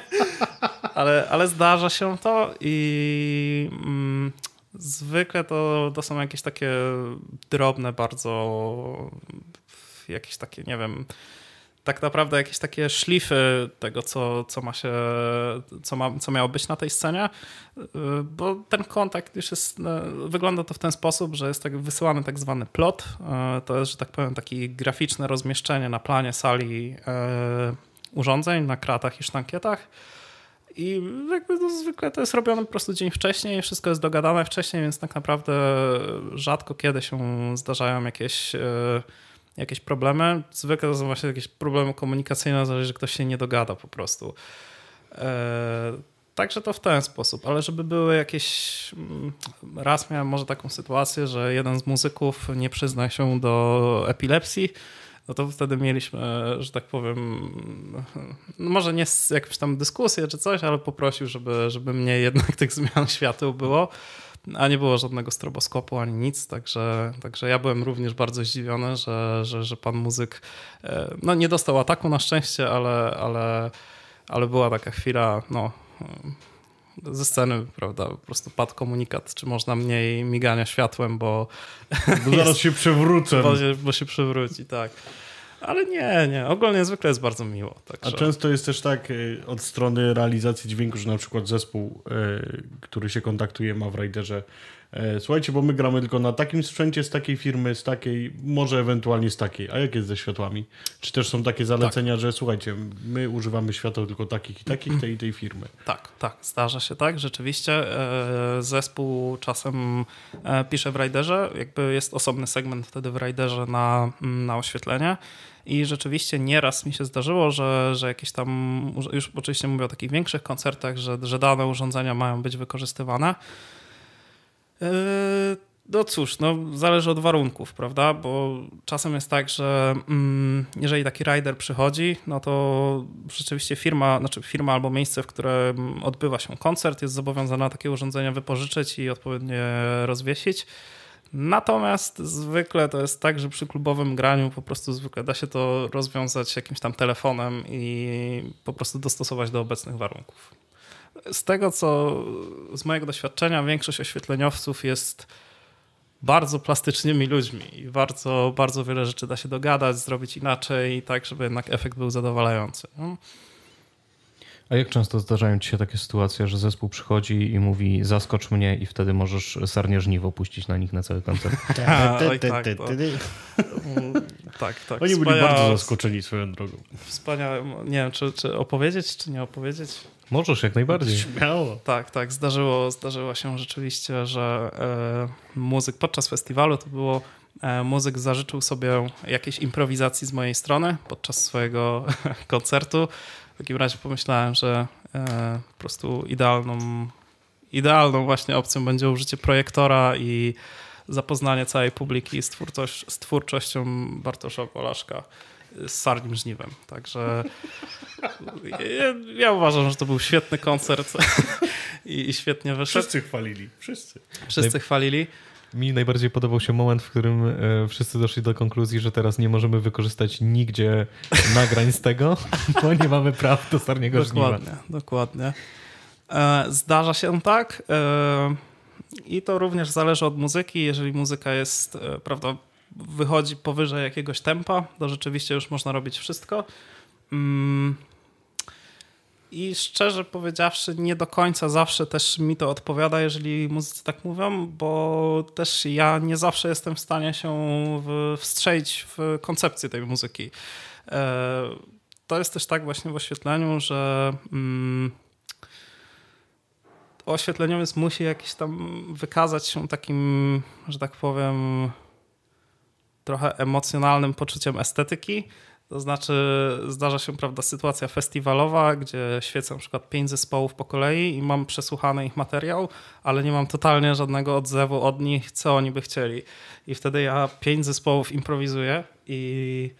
Speaker 3: (laughs) ale, ale zdarza się to i... Mm, zwykle to, to są jakieś takie drobne, bardzo jakieś takie, nie wiem, tak naprawdę jakieś takie szlify tego, co, co ma się, co, ma, co miało być na tej scenie, y, bo ten kontakt już jest, no, wygląda to w ten sposób, że jest tak wysyłany tak zwany plot, y, to jest, że tak powiem, takie graficzne rozmieszczenie na planie sali y, urządzeń, na kratach i sztankietach. I jakby to no, zwykle to jest robione po prostu dzień wcześniej, wszystko jest dogadane wcześniej, więc tak naprawdę rzadko kiedy się zdarzają jakieś jakieś problemy. Zwykle to są właśnie jakieś problemy komunikacyjne, zależy, że ktoś się nie dogada po prostu. E, także to w ten sposób, ale żeby były jakieś. Mm, raz miałem może taką sytuację, że jeden z muzyków nie przyzna się do epilepsji. No to wtedy mieliśmy, że tak powiem, no może nie jakąś tam dyskusję czy coś, ale poprosił, żeby, żeby mnie jednak tych zmian światu było a nie było żadnego stroboskopu ani nic, także, także ja byłem również bardzo zdziwiony, że, że, że pan muzyk e, no, nie dostał ataku na szczęście, ale, ale, ale była taka chwila, no ze sceny, prawda? Po prostu padł komunikat, czy można mniej migania światłem, bo. bo zaraz (laughs) jest, się przewrócę. Bo, bo się przewróci, tak. Ale nie, nie. Ogólnie zwykle jest bardzo miło. Także. A często
Speaker 1: jest też tak y, od strony realizacji dźwięku, że na przykład zespół, y, który się kontaktuje ma w Raiderze y, słuchajcie, bo my gramy tylko na takim sprzęcie z takiej firmy, z takiej, może ewentualnie z takiej. A jak jest ze światłami? Czy też są takie zalecenia, tak. że słuchajcie, my używamy świateł tylko takich i takich, tej i tej firmy?
Speaker 3: Tak, tak, zdarza się tak. Rzeczywiście e, zespół czasem e, pisze w Riderze, jakby jest osobny segment wtedy w Riderze na, na oświetlenie. I rzeczywiście nieraz mi się zdarzyło, że, że jakieś tam, już oczywiście mówię o takich większych koncertach, że, że dane urządzenia mają być wykorzystywane. Yy, no cóż, no, zależy od warunków, prawda? Bo czasem jest tak, że mm, jeżeli taki rider przychodzi, no to rzeczywiście firma, znaczy firma albo miejsce, w którym odbywa się koncert, jest zobowiązana takie urządzenia wypożyczyć i odpowiednio rozwiesić. Natomiast zwykle to jest tak, że przy klubowym graniu po prostu zwykle da się to rozwiązać jakimś tam telefonem i po prostu dostosować do obecnych warunków. Z tego co z mojego doświadczenia, większość oświetleniowców jest bardzo plastycznymi ludźmi i bardzo, bardzo wiele rzeczy da się dogadać, zrobić inaczej, tak żeby jednak efekt był zadowalający. No.
Speaker 2: A jak często zdarzają ci się takie sytuacje, że zespół przychodzi i mówi zaskocz mnie i wtedy możesz sarnieżniwo puścić na nich na cały koncert?
Speaker 3: Tak, tak. Oni byli bardzo zaskoczeni swoją drogą. Wspaniałe. Nie wiem, czy, czy opowiedzieć, czy nie opowiedzieć? Możesz, jak najbardziej. Śmiało. Tak, tak. Zdarzyło, zdarzyło się rzeczywiście, że e, muzyk podczas festiwalu to było e, muzyk zażyczył sobie jakiejś improwizacji z mojej strony podczas swojego (laughs) koncertu. W takim razie pomyślałem, że e, po prostu idealną, idealną właśnie opcją będzie użycie projektora i zapoznanie całej publiki z, z twórczością Bartosza Polaszka z Sarnim Żniwem. Także ja, ja, uważam, że to był świetny koncert (laughs) i, i świetnie wyszedł. Wszyscy chwalili, wszyscy. Wszyscy chwalili.
Speaker 2: Mi najbardziej podobał się moment, w którym e, wszyscy doszli do konkluzji, że teraz nie możemy wykorzystać nigdzie (laughs) nagrań z tego,
Speaker 3: (laughs) bo nie mamy praw do starniego dokładnie, żniwa. Dokładnie, dokładnie. E, zdarza się tak e, i to również zależy od muzyki. Jeżeli muzyka jest, prawda, wychodzi powyżej jakiegoś tempa, to rzeczywiście już można robić wszystko. Mm, i szczerze powiedziawszy, nie do końca zawsze też mi to odpowiada, jeżeli muzycy tak mówią, bo też ja nie zawsze jestem w stanie się wstrzeić w koncepcję tej muzyki. E, to jest też tak właśnie w oświetleniu, że mm, oświetleniowiec musi jakiś tam wykazać się takim, że tak powiem, trochę emocjonalnym poczuciem estetyki to znaczy zdarza się, prawda, sytuacja festiwalowa, gdzie świecę na przykład pięć zespołów po kolei i mam przesłuchany ich materiał, ale nie mam totalnie żadnego odzewu od nich, co oni by chcieli. I wtedy ja pięć zespołów improwizuję i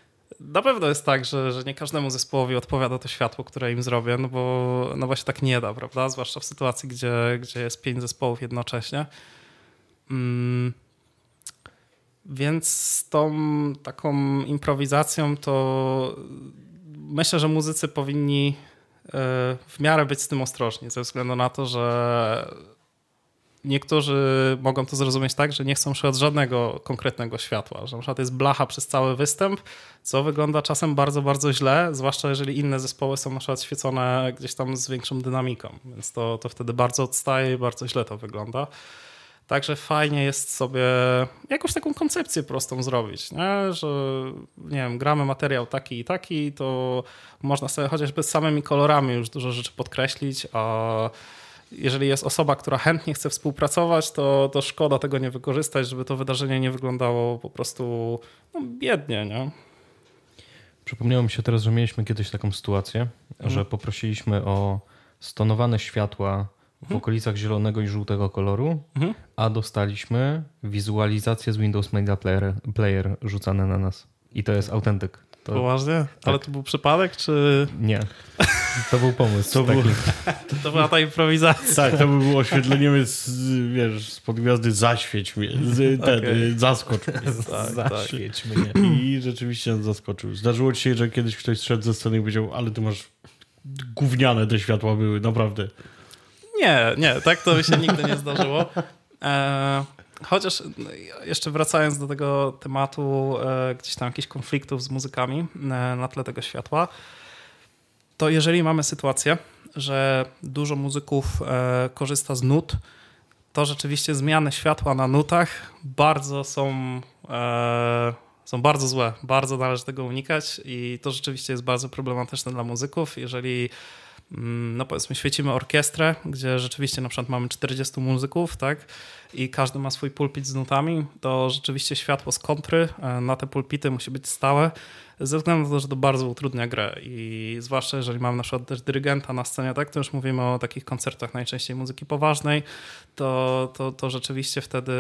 Speaker 3: na pewno jest tak, że, że nie każdemu zespołowi odpowiada to światło, które im zrobię, no bo no właśnie tak nie da, prawda? Zwłaszcza w sytuacji, gdzie, gdzie jest pięć zespołów jednocześnie. Mm. Więc z tą taką improwizacją to myślę, że muzycy powinni e, w miarę być z tym ostrożni, ze względu na to, że niektórzy mogą to zrozumieć tak, że nie chcą od żadnego konkretnego światła, że na przykład jest blacha przez cały występ, co wygląda czasem bardzo, bardzo źle, zwłaszcza jeżeli inne zespoły są na przykład świecone gdzieś tam z większą dynamiką, więc to, to wtedy bardzo odstaje i bardzo źle to wygląda. Także fajnie jest sobie jakąś taką koncepcję prostą zrobić, nie? że nie wiem, gramy materiał taki i taki, to można sobie chociażby samymi kolorami już dużo rzeczy podkreślić, a jeżeli jest osoba, która chętnie chce współpracować, to, to szkoda tego nie wykorzystać, żeby to wydarzenie nie wyglądało po prostu no, biednie. Nie?
Speaker 2: Przypomniało mi się teraz, że mieliśmy kiedyś taką sytuację, mhm. że poprosiliśmy o stonowane światła w okolicach zielonego i żółtego koloru, mhm. a dostaliśmy wizualizację z Windows Media Player, player rzucane na nas. I to jest autentyk. To, Poważnie? Tak. Ale
Speaker 3: to był przypadek, czy...
Speaker 1: Nie. To był pomysł. To, był...
Speaker 3: (laughs) to była ta improwizacja. Tak, to by było oświetlenie
Speaker 1: z, wiesz, spod gwiazdy zaświeć mnie, z, ten, (laughs) okay. zaskocz mnie. (laughs) Tak, tak, zaświeć tak. mnie. I rzeczywiście nas zaskoczył. Zdarzyło ci się, że kiedyś ktoś szedł ze sceny i powiedział, ale ty masz gówniane te światła były, naprawdę.
Speaker 3: Nie, nie, tak to by się nigdy nie zdarzyło. E, chociaż no, jeszcze wracając do tego tematu e, gdzieś tam jakichś konfliktów z muzykami e, na tle tego światła, to jeżeli mamy sytuację, że dużo muzyków e, korzysta z nut, to rzeczywiście zmiany światła na nutach bardzo są, e, są bardzo złe. Bardzo należy tego unikać i to rzeczywiście jest bardzo problematyczne dla muzyków. Jeżeli Mm, no powiedzmy, świecimy orkiestrę, gdzie rzeczywiście na przykład mamy 40 muzyków, tak? I każdy ma swój pulpit z nutami, to rzeczywiście światło z kontry e, na te pulpity musi być stałe, ze względu na to, że to bardzo utrudnia grę. I zwłaszcza jeżeli mamy na przykład też dyrygenta na scenie, tak? To już mówimy o takich koncertach najczęściej muzyki poważnej, to, to, to rzeczywiście wtedy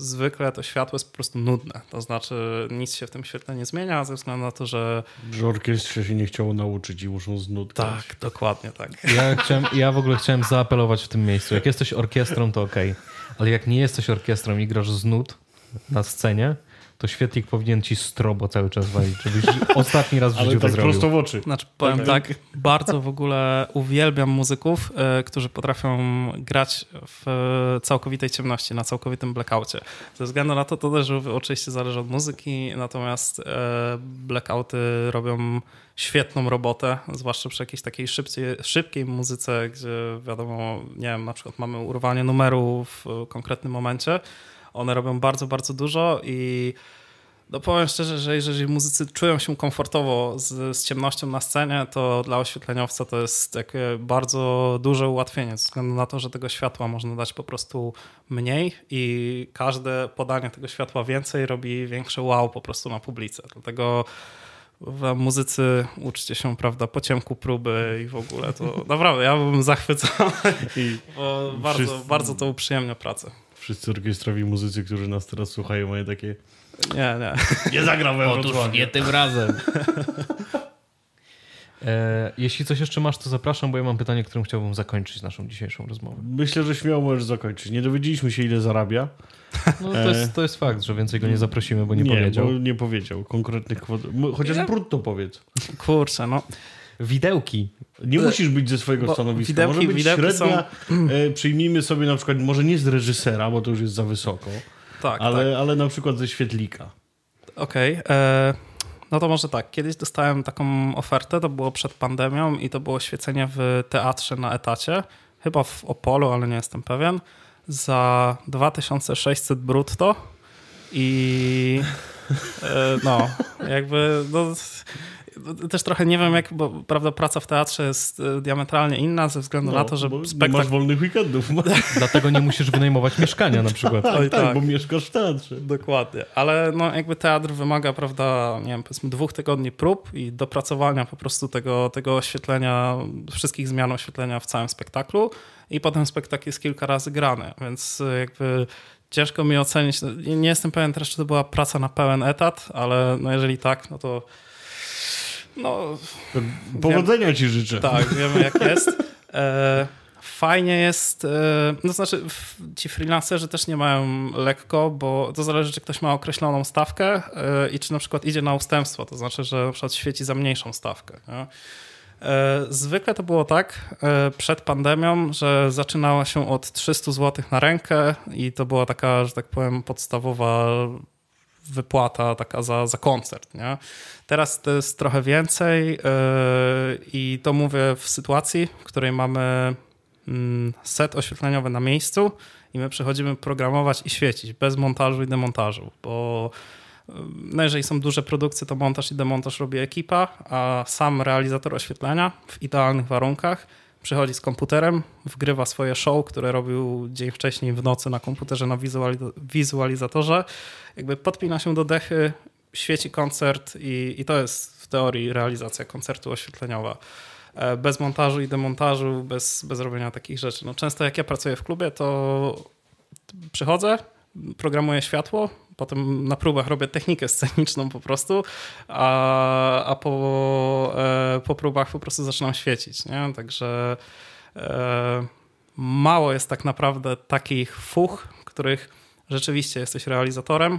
Speaker 3: zwykle to światło jest po prostu nudne. To znaczy, nic się w tym świetle nie zmienia, ze względu na to, że.
Speaker 1: Że orkiestrze się nie chciało nauczyć i muszą znudzić. Tak, dokładnie tak.
Speaker 3: Ja,
Speaker 2: chciałem, ja w ogóle chciałem zaapelować w tym miejscu. Jak jesteś orkiestrą, to ok, ale jak nie jesteś orkiestrą i grasz z na scenie, to świetlik powinien ci strobo cały czas walić, żebyś (laughs) ostatni raz w życiu Ale tak to prosto w
Speaker 3: oczy. Znaczy, powiem tak, tak bardzo w ogóle uwielbiam muzyków, e, którzy potrafią grać w całkowitej ciemności, na całkowitym blackoutie. Ze względu na to, to też oczywiście zależy od muzyki, natomiast e, blackouty robią świetną robotę, zwłaszcza przy jakiejś takiej szybciej, szybkiej muzyce, gdzie wiadomo, nie wiem, na przykład mamy urwanie numeru w konkretnym momencie, one robią bardzo, bardzo dużo i no powiem szczerze, że jeżeli muzycy czują się komfortowo z, z ciemnością na scenie, to dla oświetleniowca to jest takie bardzo duże ułatwienie, ze względu na to, że tego światła można dać po prostu mniej i każde podanie tego światła więcej robi większe wow po prostu na publiczce. Dlatego muzycy uczcie się, prawda, po ciemku próby i w ogóle to (laughs) naprawdę ja bym zachwycał, bo bardzo, bardzo to uprzyjemnia pracę
Speaker 1: wszyscy orkiestrowi muzycy, którzy nas teraz słuchają, mają takie...
Speaker 3: Nie, nie. Nie zagrałem Otóż nie tym razem.
Speaker 2: (laughs) e, jeśli coś jeszcze masz, to zapraszam, bo ja mam pytanie, którym chciałbym zakończyć naszą dzisiejszą rozmowę.
Speaker 1: Myślę, że śmiało możesz zakończyć. Nie dowiedzieliśmy się, ile zarabia. No, to, jest, to jest fakt, że więcej go nie mm. zaprosimy, bo nie, nie powiedział. Bo nie powiedział konkretnych kwot. Chociaż ja... brutto powiedz. Kurczę, no. Widełki nie musisz być ze swojego bo stanowiska. Widełki, może być średnia. Są... E, przyjmijmy sobie na przykład, może nie z reżysera, bo to już jest za wysoko, tak, ale, tak. ale na przykład ze
Speaker 3: świetlika. Okej. Okay, e, no to może tak. Kiedyś dostałem taką ofertę, to było przed pandemią i to było świecenie w teatrze na etacie, chyba w Opolu, ale nie jestem pewien, za 2600 brutto i e, no, jakby no, też trochę nie wiem, jak, bo prawda, praca w teatrze jest e, diametralnie inna ze względu no, na to, że spektakl... masz
Speaker 1: wolnych weekendów.
Speaker 2: (laughs) Dlatego nie musisz wynajmować mieszkania na przykład. tak, Oj, tak, tak, bo
Speaker 3: mieszkasz w teatrze. Dokładnie, ale no, jakby teatr wymaga, prawda, nie wiem, powiedzmy dwóch tygodni prób i dopracowania po prostu tego, tego oświetlenia, wszystkich zmian oświetlenia w całym spektaklu i potem spektakl jest kilka razy grany, więc e, jakby ciężko mi ocenić. No, nie jestem pewien teraz, czy to była praca na pełen etat, ale no jeżeli tak, no to no, Powodzenia wiem, ci życzę. Tak, wiemy jak jest. E, fajnie jest, e, no znaczy ci freelancerzy też nie mają lekko, bo to zależy, czy ktoś ma określoną stawkę e, i czy na przykład idzie na ustępstwo, to znaczy, że na przykład świeci za mniejszą stawkę. Nie? E, zwykle to było tak e, przed pandemią, że zaczynała się od 300 zł na rękę i to była taka, że tak powiem, podstawowa wypłata taka za, za koncert. Nie? Teraz to jest trochę więcej yy, i to mówię w sytuacji, w której mamy mm, set oświetleniowy na miejscu i my przechodzimy programować i świecić bez montażu i demontażu, bo yy, no jeżeli są duże produkcje, to montaż i demontaż robi ekipa, a sam realizator oświetlenia w idealnych warunkach przychodzi z komputerem, wgrywa swoje show, które robił dzień wcześniej w nocy na komputerze na wizualizatorze, jakby podpina się do dechy, świeci koncert i, i to jest w teorii realizacja koncertu oświetleniowa. E, bez montażu i demontażu, bez, bez robienia takich rzeczy. No często jak ja pracuję w klubie, to przychodzę, programuję światło, potem na próbach robię technikę sceniczną po prostu, a, a po, e, po próbach po prostu zaczynam świecić. Nie? Także e, mało jest tak naprawdę takich fuch, których rzeczywiście jesteś realizatorem,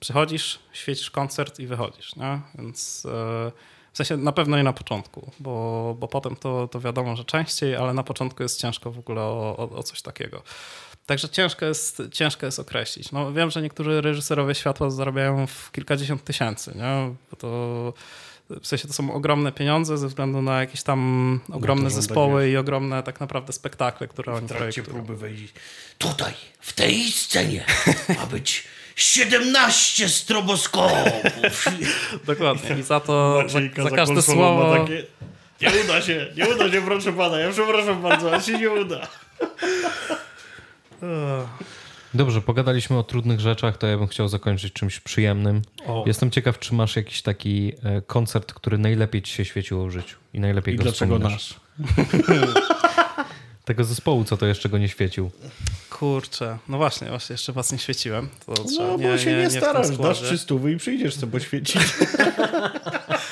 Speaker 3: przychodzisz, świecisz koncert i wychodzisz. Nie? Więc e, w sensie na pewno nie na początku, bo, bo potem to, to wiadomo, że częściej, ale na początku jest ciężko w ogóle o, o, o coś takiego. Także ciężko jest, ciężko jest określić. No, wiem, że niektórzy reżyserowie światła zarabiają w kilkadziesiąt tysięcy, nie? Bo to w sensie to są ogromne pieniądze ze względu na jakieś tam ogromne no zespoły i ogromne tak naprawdę spektakle, które oni projektują. próby wejść tutaj, w tej scenie ma być
Speaker 1: 17 stroboskopów. (laughs) Dokładnie. I za to, za, za każde słowo... Takie... Nie uda się, nie uda się, proszę pana. Ja przepraszam bardzo, ale się nie uda.
Speaker 2: Dobrze, pogadaliśmy o trudnych rzeczach, to ja bym chciał zakończyć czymś przyjemnym. O. Jestem ciekaw, czy masz jakiś taki e, koncert, który najlepiej ci się świeciło w życiu i najlepiej I go dlaczego nasz? (laughs) Tego zespołu, co to jeszcze go nie świecił.
Speaker 3: Kurczę, no właśnie, właśnie jeszcze was nie świeciłem. To no, trzeba. bo się nie, nie, nie starasz, dasz
Speaker 1: czystówy i przyjdziesz sobie poświecić.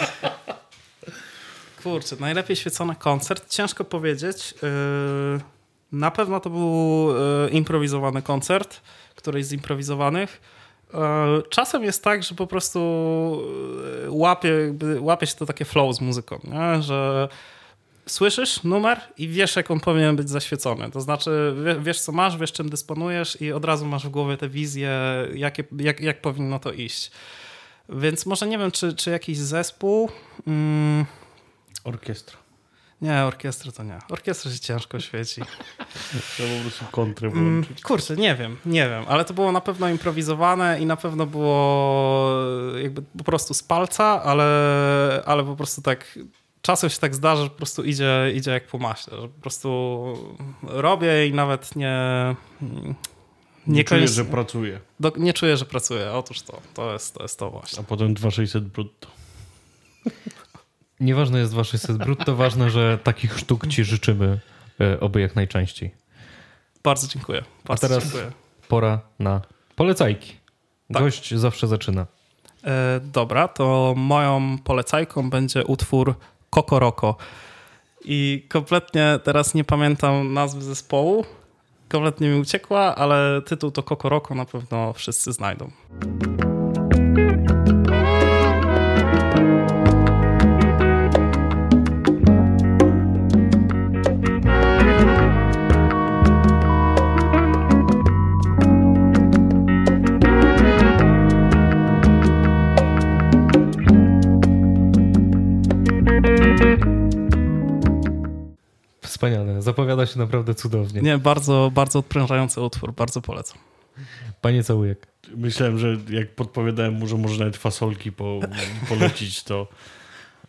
Speaker 3: (laughs) Kurczę, najlepiej świecony koncert. Ciężko powiedzieć. Yy... Na pewno to był e, improwizowany koncert, któryś z improwizowanych. E, czasem jest tak, że po prostu e, łapie, łapie się to takie flow z muzyką, nie? że słyszysz numer i wiesz, jak on powinien być zaświecony. To znaczy, wiesz, co masz, wiesz, czym dysponujesz i od razu masz w głowie tę wizję, jakie, jak, jak powinno to iść. Więc może nie wiem, czy, czy jakiś zespół. Mm, Orkiestra. Nie, orkiestrę to nie. Orkiestrę się ciężko świeci. (laughs) Trzeba po prostu kontry mm, włączyć. Kurczę, nie wiem, nie wiem, ale to było na pewno improwizowane i na pewno było e, jakby po prostu z palca, ale, ale po prostu tak czasem się tak zdarza, że po prostu idzie, idzie jak po maśle, że po prostu robię i nawet nie... Nie, nie czuję, że pracuję. Do, nie czuję, że pracuję. Otóż to. To jest to, jest to właśnie. A
Speaker 1: potem 2600 brutto. Nieważne jest wasze,
Speaker 2: 2600 brutto, ważne, że takich sztuk ci życzymy e, oby jak najczęściej.
Speaker 3: Bardzo dziękuję. Bardzo A teraz dziękuję.
Speaker 2: pora na polecajki. Tak. Gość zawsze zaczyna.
Speaker 3: E, dobra, to moją polecajką będzie utwór Kokoroko. I kompletnie teraz nie pamiętam nazwy zespołu. Kompletnie mi uciekła, ale tytuł to Kokoroko na pewno wszyscy znajdą.
Speaker 2: Wspaniale, zapowiada się naprawdę cudownie. Nie, bardzo,
Speaker 1: bardzo odprężający utwór, bardzo polecam. Panie Całujek. Myślałem, że jak podpowiadałem mu, że może nawet fasolki po, polecić, to...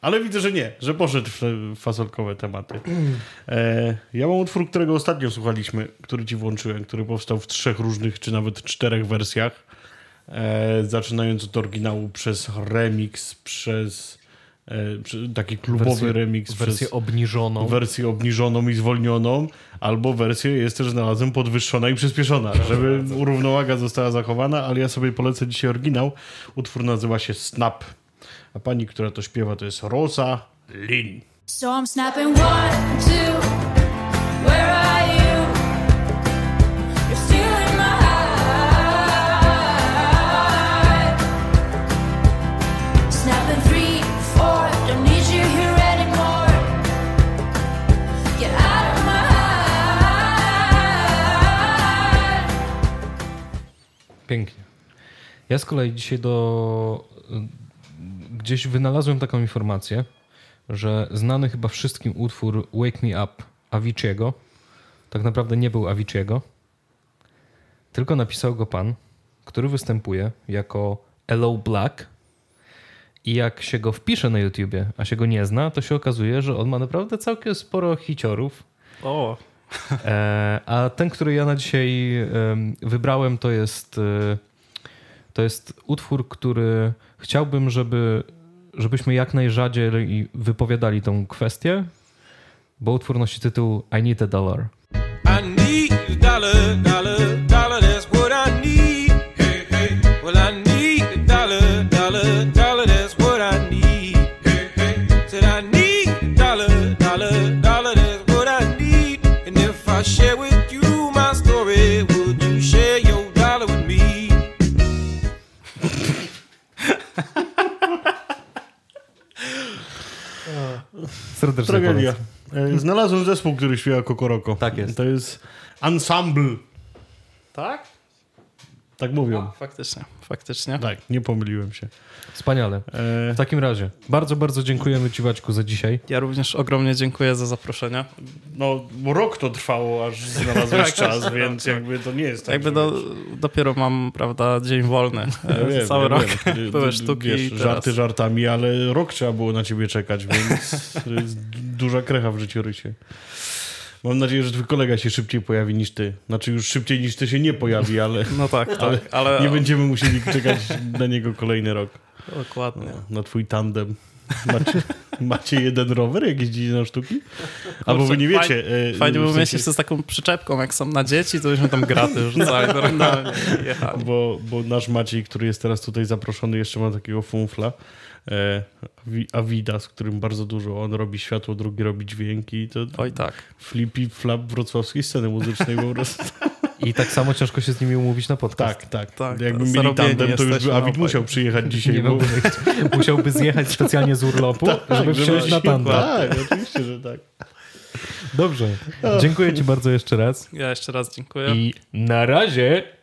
Speaker 1: Ale widzę, że nie, że poszedł w fasolkowe tematy. E, ja mam utwór, którego ostatnio słuchaliśmy, który ci włączyłem, który powstał w trzech różnych, czy nawet czterech wersjach. E, zaczynając od oryginału przez remix, przez E, taki klubowy wersję, remix. Wersję przez, obniżoną. Wersję obniżoną i zwolnioną, albo wersję jest też znalazłem podwyższona i przyspieszona, żeby (laughs) równowaga została zachowana, ale ja sobie polecę dzisiaj oryginał. Utwór nazywa się Snap, a pani, która to śpiewa to jest Rosa Lin. So I'm snapping one, two,
Speaker 2: Pięknie. Ja z kolei dzisiaj do... gdzieś wynalazłem taką informację, że znany chyba wszystkim utwór Wake Me Up Avicii'ego tak naprawdę nie był Avicii'ego, tylko napisał go pan, który występuje jako Hello Black i jak się go wpisze na YouTubie, a się go nie zna, to się okazuje, że on ma naprawdę całkiem sporo hiciorów. O. E, a ten, który ja na dzisiaj wybrałem, to jest, e, to jest utwór, który chciałbym, żeby, żebyśmy jak najrzadziej wypowiadali tą kwestię, bo utwór nosi tytuł I Need a Dollar. I need a dollar, dollar.
Speaker 1: Serdecznie Tragedia. E, znalazłem zespół, który śpiewa Kokoroko. Tak jest. To jest Ensemble. Tak? Tak mówią. No, faktycznie, faktycznie. Tak, nie
Speaker 2: pomyliłem się. Wspaniale. E, w takim razie bardzo, bardzo dziękujemy Ci Waćku za dzisiaj.
Speaker 3: Ja również ogromnie dziękuję za zaproszenie.
Speaker 1: No rok to trwało, aż znalazłeś (laughs) tak. czas, więc jakby to nie jest tak. Jakby
Speaker 3: do, dopiero mam, prawda, dzień wolny. Ja e, Cały wiem, rok ja wiem. były sztuki. Wiesz, żarty
Speaker 1: żartami, ale rok trzeba było na Ciebie czekać, więc (laughs) duża krecha w życiu rysie. Mam nadzieję, że twój kolega się szybciej pojawi niż ty. Znaczy już szybciej niż ty się nie pojawi, ale... (laughs) No tak, tak ale, tak. Ale... Nie będziemy musieli czekać na niego kolejny rok. Dokładnie. No, na twój tandem. Macie, (laughs) macie jeden rower, jak jeździcie na sztuki? Kurczę, Albo wy nie wiecie. Fajnie, e, fajnie byłoby mieć jeszcze z
Speaker 3: taką przyczepką, jak są na dzieci, to byśmy tam graty rzucali (laughs) no, normalnie.
Speaker 1: Bo, bo nasz Maciej, który jest teraz tutaj zaproszony, jeszcze ma takiego funfla. E, Avida, z którym bardzo dużo. On robi światło, drugi robi dźwięki. To Oj tak. Flippy flap wrocławskiej sceny muzycznej po prostu. (laughs) I tak samo ciężko się z nimi umówić na podcast. Tak, tak. tak Jakbym mieli tandem, to już by Awid musiał
Speaker 2: przyjechać (laughs) dzisiaj. Bo... (laughs) Musiałby zjechać specjalnie z urlopu, tak, tak żeby wsiąść na tandem.
Speaker 3: Tak, oczywiście, że tak.
Speaker 2: Dobrze. No. Dziękuję Ci bardzo jeszcze raz.
Speaker 3: Ja jeszcze raz
Speaker 1: dziękuję. I
Speaker 2: na razie.